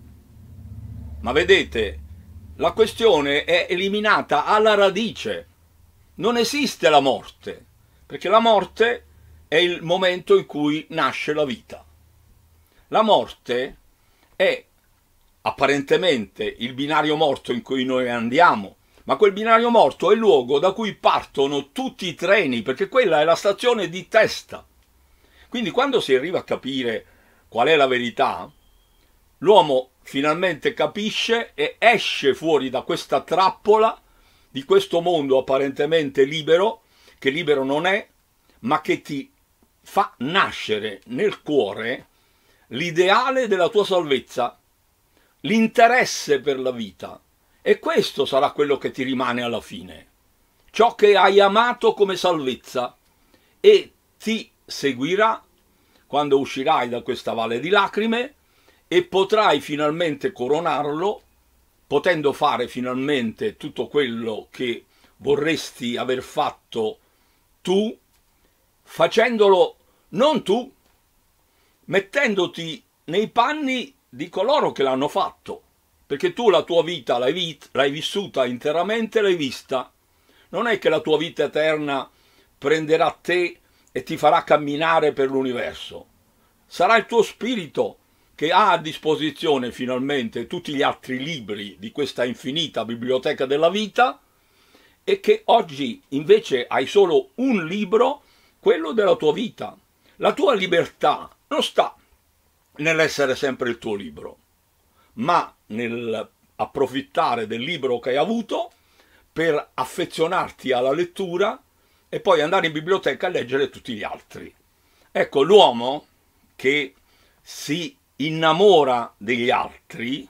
Ma vedete, la questione è eliminata alla radice. Non esiste la morte, perché la morte è il momento in cui nasce la vita. La morte è apparentemente il binario morto in cui noi andiamo, ma quel binario morto è il luogo da cui partono tutti i treni, perché quella è la stazione di testa. Quindi quando si arriva a capire qual è la verità, l'uomo finalmente capisce e esce fuori da questa trappola di questo mondo apparentemente libero, che libero non è, ma che ti fa nascere nel cuore l'ideale della tua salvezza, l'interesse per la vita. E questo sarà quello che ti rimane alla fine, ciò che hai amato come salvezza e ti seguirà quando uscirai da questa valle di lacrime e potrai finalmente coronarlo, potendo fare finalmente tutto quello che vorresti aver fatto tu, facendolo non tu, mettendoti nei panni di coloro che l'hanno fatto perché tu la tua vita l'hai, vit- l'hai vissuta interamente, l'hai vista. Non è che la tua vita eterna prenderà te e ti farà camminare per l'universo. Sarà il tuo spirito che ha a disposizione finalmente tutti gli altri libri di questa infinita biblioteca della vita e che oggi invece hai solo un libro, quello della tua vita. La tua libertà non sta nell'essere sempre il tuo libro, ma nel approfittare del libro che hai avuto per affezionarti alla lettura e poi andare in biblioteca a leggere tutti gli altri. Ecco, l'uomo che si innamora degli altri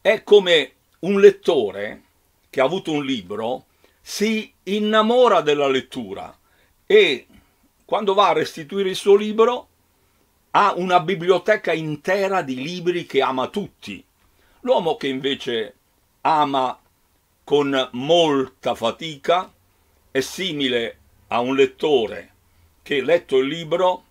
è come un lettore che ha avuto un libro, si innamora della lettura e quando va a restituire il suo libro ha una biblioteca intera di libri che ama tutti L'uomo che invece ama con molta fatica è simile a un lettore che, letto il libro,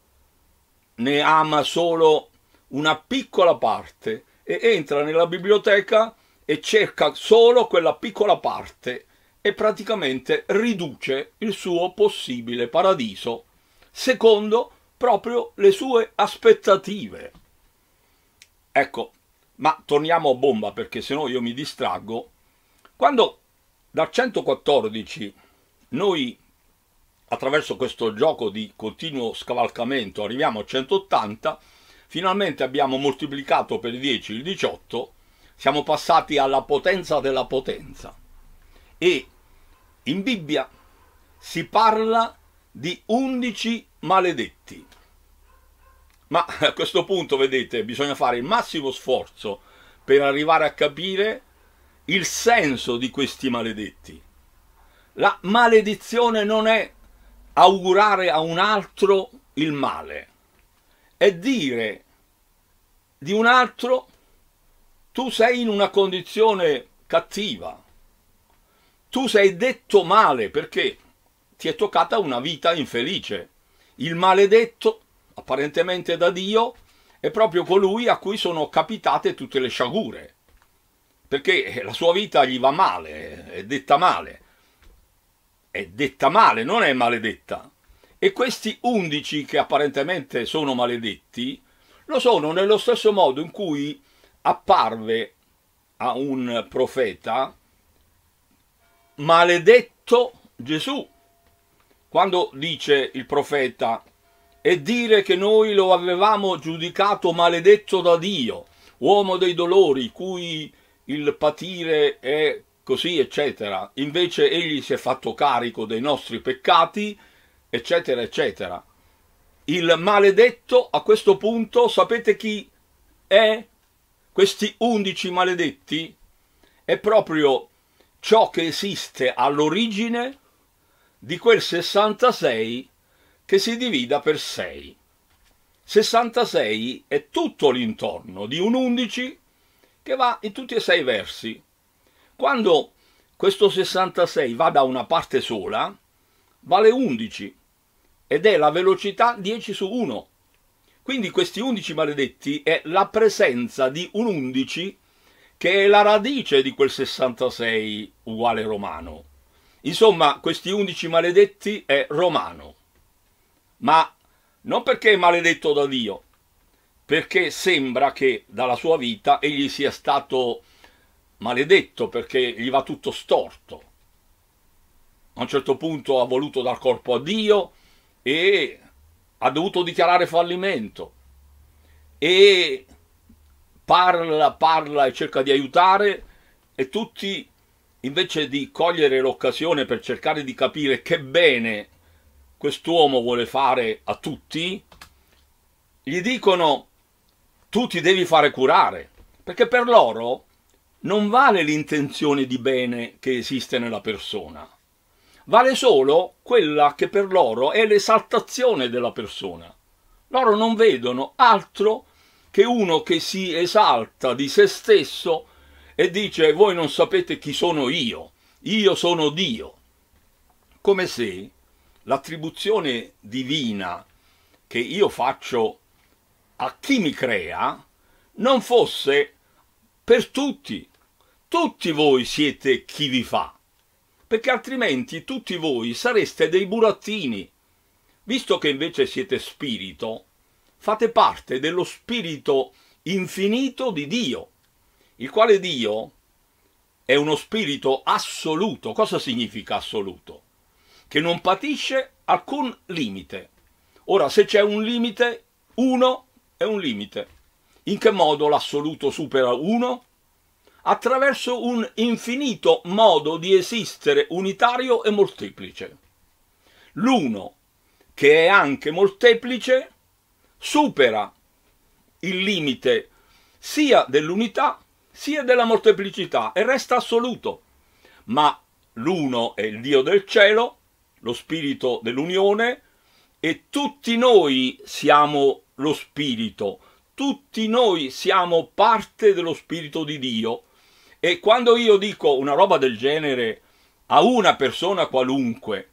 ne ama solo una piccola parte e entra nella biblioteca e cerca solo quella piccola parte e praticamente riduce il suo possibile paradiso secondo proprio le sue aspettative. Ecco, ma torniamo a bomba perché sennò io mi distraggo. Quando dal 114 noi attraverso questo gioco di continuo scavalcamento arriviamo a 180, finalmente abbiamo moltiplicato per 10 il 18, siamo passati alla potenza della potenza. E in Bibbia si parla di 11 maledetti. Ma a questo punto, vedete, bisogna fare il massimo sforzo per arrivare a capire il senso di questi maledetti. La maledizione non è augurare a un altro il male, è dire di un altro tu sei in una condizione cattiva, tu sei detto male perché ti è toccata una vita infelice. Il maledetto apparentemente da Dio, è proprio colui a cui sono capitate tutte le sciagure, perché eh, la sua vita gli va male, è detta male, è detta male, non è maledetta. E questi undici che apparentemente sono maledetti, lo sono nello stesso modo in cui apparve a un profeta maledetto Gesù. Quando dice il profeta e dire che noi lo avevamo giudicato maledetto da Dio, uomo dei dolori, cui il patire è così, eccetera. Invece egli si è fatto carico dei nostri peccati, eccetera, eccetera. Il maledetto a questo punto, sapete chi è? Questi undici maledetti è proprio ciò che esiste all'origine di quel 66 che si divida per 6. 66 è tutto l'intorno di un 11 che va in tutti e sei i versi. Quando questo 66 va da una parte sola, vale 11 ed è la velocità 10 su 1. Quindi questi 11 maledetti è la presenza di un 11 che è la radice di quel 66 uguale romano. Insomma, questi 11 maledetti è romano ma non perché è maledetto da Dio, perché sembra che dalla sua vita egli sia stato maledetto perché gli va tutto storto. A un certo punto ha voluto dar corpo a Dio e ha dovuto dichiarare fallimento e parla, parla e cerca di aiutare e tutti invece di cogliere l'occasione per cercare di capire che bene quest'uomo vuole fare a tutti, gli dicono tu ti devi fare curare, perché per loro non vale l'intenzione di bene che esiste nella persona, vale solo quella che per loro è l'esaltazione della persona. Loro non vedono altro che uno che si esalta di se stesso e dice voi non sapete chi sono io, io sono Dio, come se l'attribuzione divina che io faccio a chi mi crea non fosse per tutti. Tutti voi siete chi vi fa, perché altrimenti tutti voi sareste dei burattini. Visto che invece siete spirito, fate parte dello spirito infinito di Dio, il quale Dio è uno spirito assoluto. Cosa significa assoluto? che non patisce alcun limite. Ora, se c'è un limite, uno è un limite. In che modo l'assoluto supera uno? Attraverso un infinito modo di esistere unitario e molteplice. L'uno, che è anche molteplice, supera il limite sia dell'unità sia della molteplicità e resta assoluto. Ma l'uno è il Dio del cielo, lo spirito dell'unione e tutti noi siamo lo spirito, tutti noi siamo parte dello spirito di Dio. E quando io dico una roba del genere a una persona qualunque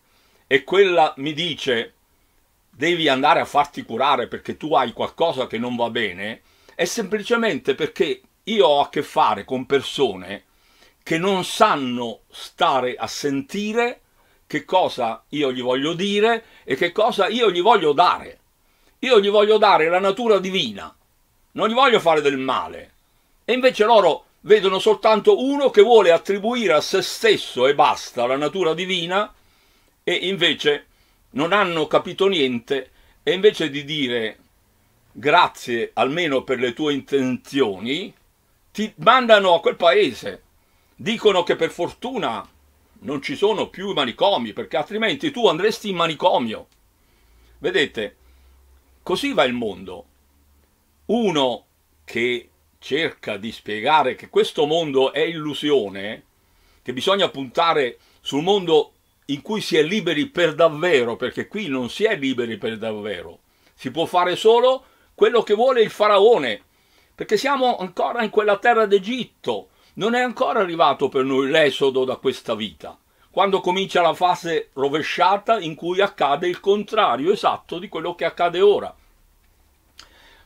e quella mi dice devi andare a farti curare perché tu hai qualcosa che non va bene, è semplicemente perché io ho a che fare con persone che non sanno stare a sentire che cosa io gli voglio dire e che cosa io gli voglio dare. Io gli voglio dare la natura divina, non gli voglio fare del male. E invece loro vedono soltanto uno che vuole attribuire a se stesso e basta la natura divina e invece non hanno capito niente e invece di dire grazie almeno per le tue intenzioni, ti mandano a quel paese. Dicono che per fortuna non ci sono più i manicomi, perché altrimenti tu andresti in manicomio. Vedete, così va il mondo. Uno che cerca di spiegare che questo mondo è illusione, che bisogna puntare sul mondo in cui si è liberi per davvero, perché qui non si è liberi per davvero. Si può fare solo quello che vuole il faraone, perché siamo ancora in quella terra d'Egitto, non è ancora arrivato per noi l'esodo da questa vita, quando comincia la fase rovesciata in cui accade il contrario esatto di quello che accade ora.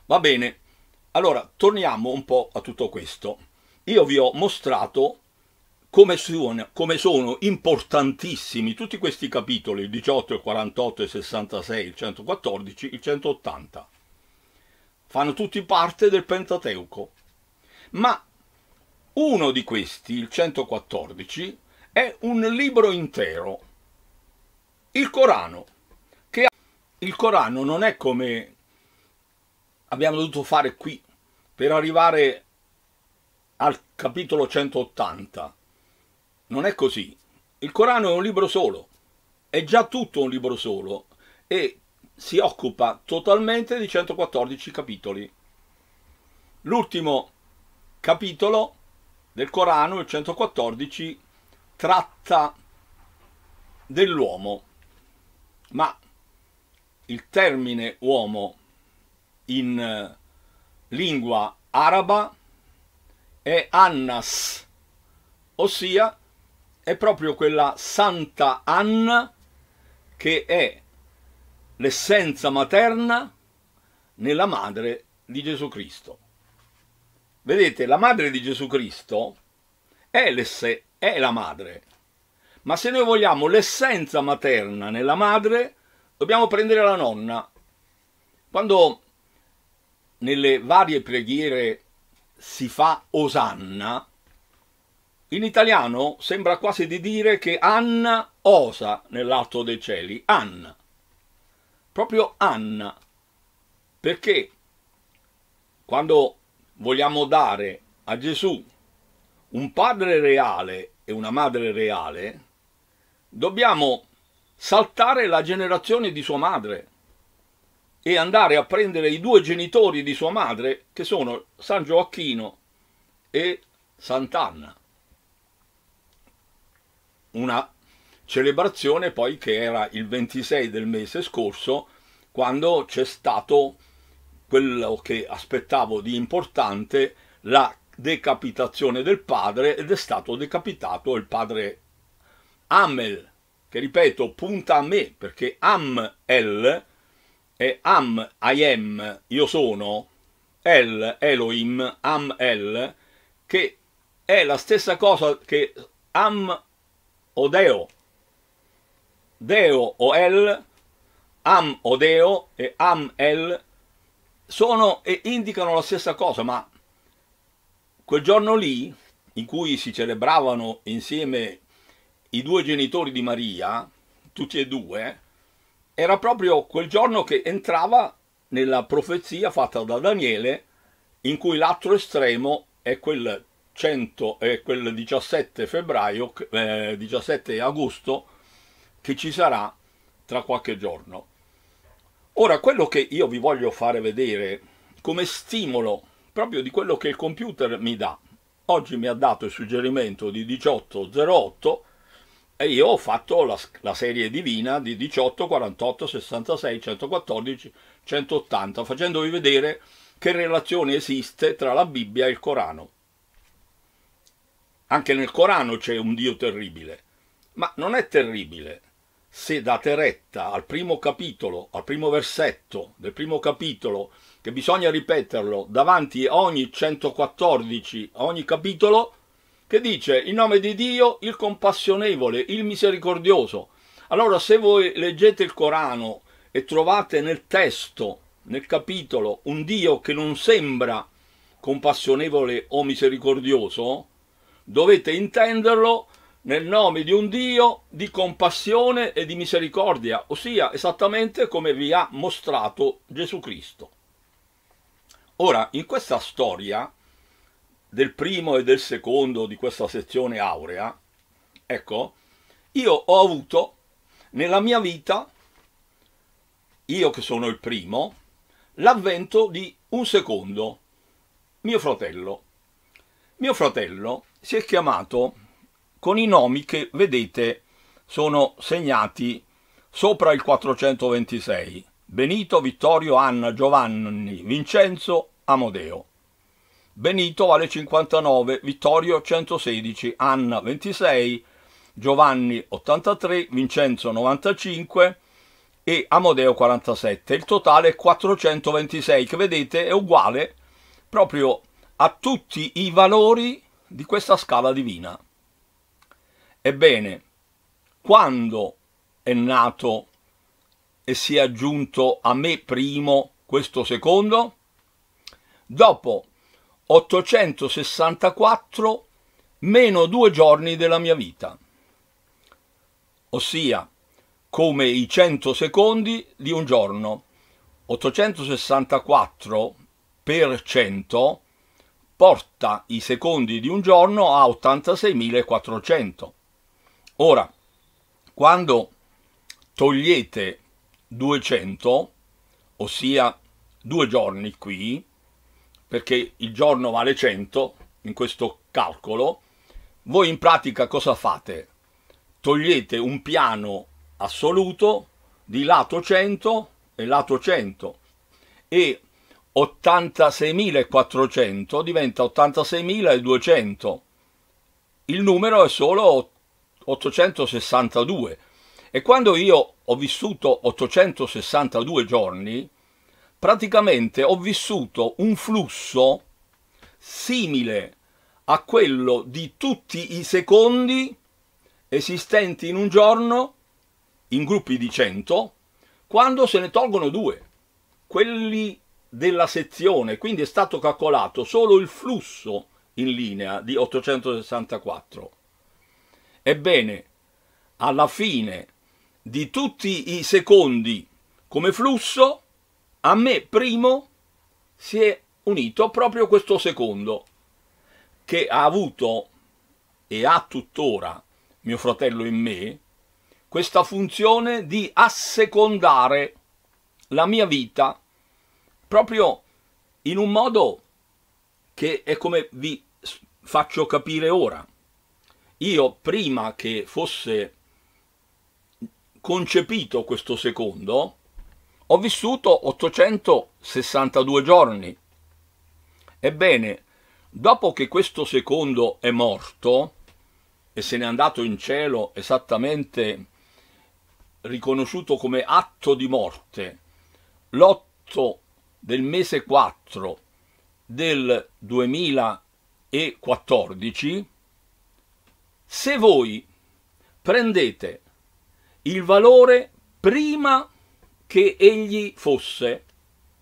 Va bene, allora torniamo un po' a tutto questo. Io vi ho mostrato come sono, come sono, importantissimi tutti questi capitoli, il 18, il 48, il 66, il 114, il 180. Fanno tutti parte del Pentateuco. Ma uno di questi, il 114, è un libro intero, il Corano, che ha... il Corano non è come abbiamo dovuto fare qui per arrivare al capitolo 180. Non è così. Il Corano è un libro solo, è già tutto un libro solo e si occupa totalmente di 114 capitoli. L'ultimo capitolo del Corano, il 114, tratta dell'uomo, ma il termine uomo in eh, lingua araba è Annas, ossia è proprio quella Santa Anna che è l'essenza materna nella madre di Gesù Cristo. Vedete, la madre di Gesù Cristo è, è la madre, ma se noi vogliamo l'essenza materna nella madre, dobbiamo prendere la nonna. Quando nelle varie preghiere si fa osanna, in italiano sembra quasi di dire che Anna osa nell'alto dei cieli, Anna, proprio Anna, perché quando vogliamo dare a Gesù un padre reale e una madre reale, dobbiamo saltare la generazione di sua madre e andare a prendere i due genitori di sua madre, che sono San Gioacchino e Sant'Anna. Una celebrazione poi che era il 26 del mese scorso, quando c'è stato quello che aspettavo di importante, la decapitazione del padre ed è stato decapitato il padre Amel, che ripeto punta a me perché Am El e Am I am, io sono, El Elohim, Am El, che è la stessa cosa che Am o Deo, Deo o El, Am o Deo e Am El sono e indicano la stessa cosa, ma quel giorno lì, in cui si celebravano insieme i due genitori di Maria, tutti e due, era proprio quel giorno che entrava nella profezia fatta da Daniele, in cui l'altro estremo è quel, 100, è quel 17 febbraio, eh, 17 agosto, che ci sarà tra qualche giorno. Ora, quello che io vi voglio fare vedere come stimolo proprio di quello che il computer mi dà. Oggi mi ha dato il suggerimento di 1808 e io ho fatto la, la, serie divina di 18, 48, 66, 114, 180, facendovi vedere che relazione esiste tra la Bibbia e il Corano. Anche nel Corano c'è un Dio terribile, ma non è terribile, se date retta al primo capitolo, al primo versetto del primo capitolo, che bisogna ripeterlo davanti a ogni 114, a ogni capitolo, che dice il nome di Dio il compassionevole, il misericordioso. Allora se voi leggete il Corano e trovate nel testo, nel capitolo, un Dio che non sembra compassionevole o misericordioso, dovete intenderlo nel nome di un Dio di compassione e di misericordia, ossia esattamente come vi ha mostrato Gesù Cristo. Ora, in questa storia del primo e del secondo di questa sezione aurea, ecco, io ho avuto nella mia vita, io che sono il primo, l'avvento di un secondo, mio fratello. Mio fratello si è chiamato con i nomi che vedete sono segnati sopra il 426. Benito, Vittorio, Anna, Giovanni, Vincenzo, Amodeo. Benito vale 59, Vittorio 116, Anna 26, Giovanni 83, Vincenzo 95 e Amodeo 47. Il totale è 426 che vedete è uguale proprio a tutti i valori di questa scala divina. Ebbene, quando è nato e si è aggiunto a me primo questo secondo? Dopo 864 meno due giorni della mia vita, ossia come i 100 secondi di un giorno. 864 per 100 porta i secondi di un giorno a 86.400. Ora, quando togliete 200, ossia due giorni qui, perché il giorno vale 100 in questo calcolo, voi in pratica cosa fate? Togliete un piano assoluto di lato 100 e lato 100 e 86.400 diventa 86.200. Il numero è solo 862 e quando io ho vissuto 862 giorni, praticamente ho vissuto un flusso simile a quello di tutti i secondi esistenti in un giorno, in gruppi di 100, quando se ne tolgono due, quelli della sezione, quindi è stato calcolato solo il flusso in linea di 864. Ebbene, alla fine di tutti i secondi come flusso, a me primo si è unito proprio questo secondo, che ha avuto e ha tuttora mio fratello in me, questa funzione di assecondare la mia vita proprio in un modo che è come vi faccio capire ora io prima che fosse concepito questo secondo, ho vissuto 862 giorni. Ebbene, dopo che questo secondo è morto e se n'è andato in cielo esattamente riconosciuto come atto di morte, l'8 del mese 4 del 2014, se voi prendete il valore prima che egli fosse,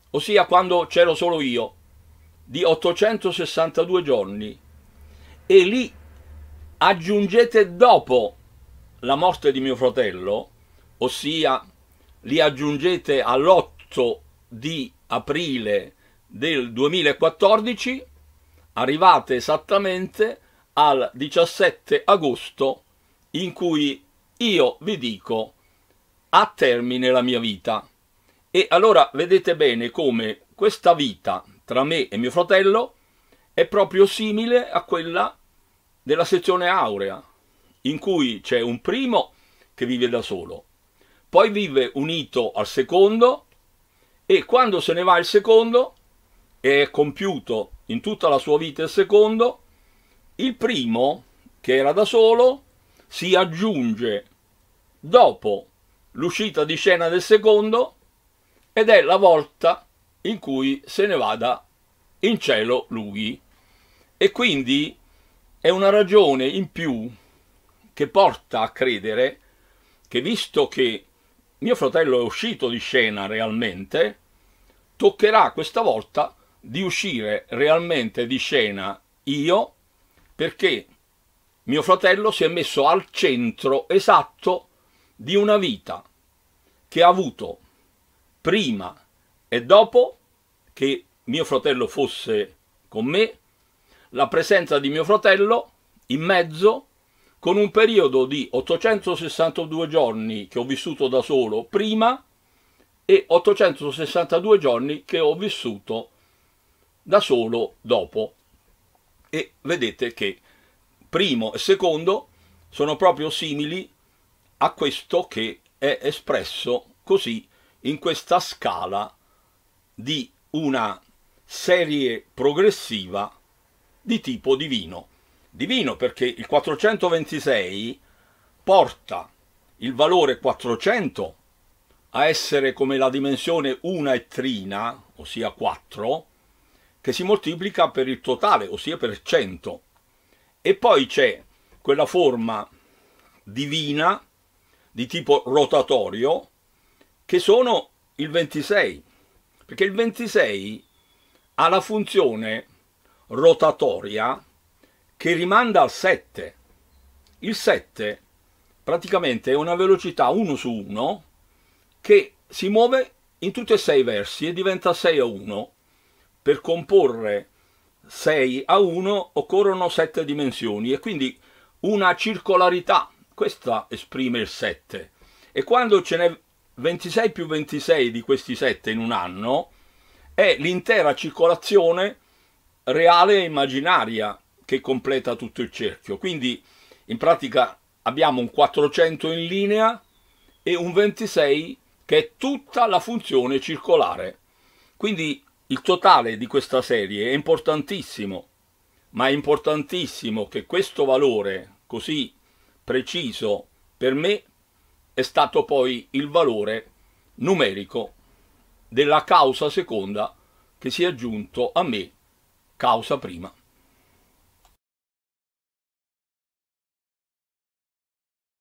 ossia quando c'ero solo io, di 862 giorni, e li aggiungete dopo la morte di mio fratello, ossia li aggiungete all'8 di aprile del 2014, arrivate esattamente a al 17 agosto in cui io vi dico a termine la mia vita. E allora vedete bene come questa vita tra me e mio fratello è proprio simile a quella della sezione aurea, in cui c'è un primo che vive da solo, poi vive unito al secondo e quando se ne va il secondo e è compiuto in tutta la sua vita il secondo, il primo, che era da solo, si aggiunge dopo l'uscita di scena del secondo ed è la volta in cui se ne vada in cielo lui. E quindi è una ragione in più che porta a credere che visto che mio fratello è uscito di scena realmente, toccherà questa volta di uscire realmente di scena io perché mio fratello si è messo al centro esatto di una vita che ha avuto prima e dopo che mio fratello fosse con me, la presenza di mio fratello in mezzo con un periodo di 862 giorni che ho vissuto da solo prima e 862 giorni che ho vissuto da solo dopo e vedete che primo e secondo sono proprio simili a questo che è espresso così in questa scala di una serie progressiva di tipo divino. Divino perché il 426 porta il valore 400 a essere come la dimensione una e trina, ossia 4, che si moltiplica per il totale, ossia per 100. E poi c'è quella forma divina di tipo rotatorio che sono il 26, perché il 26 ha la funzione rotatoria che rimanda al 7. Il 7 praticamente è una velocità 1 su 1 che si muove in tutti e sei i versi e diventa 6 a 1 per comporre 6 a 1 occorrono 7 dimensioni e quindi una circolarità, questa esprime il 7. E quando ce n'è 26 più 26 di questi 7 in un anno, è l'intera circolazione reale e immaginaria che completa tutto il cerchio. Quindi in pratica abbiamo un 400 in linea e un 26 che è tutta la funzione circolare. Quindi il totale di questa serie è importantissimo, ma è importantissimo che questo valore così preciso per me è stato poi il valore numerico della causa seconda che si è aggiunto a me causa prima.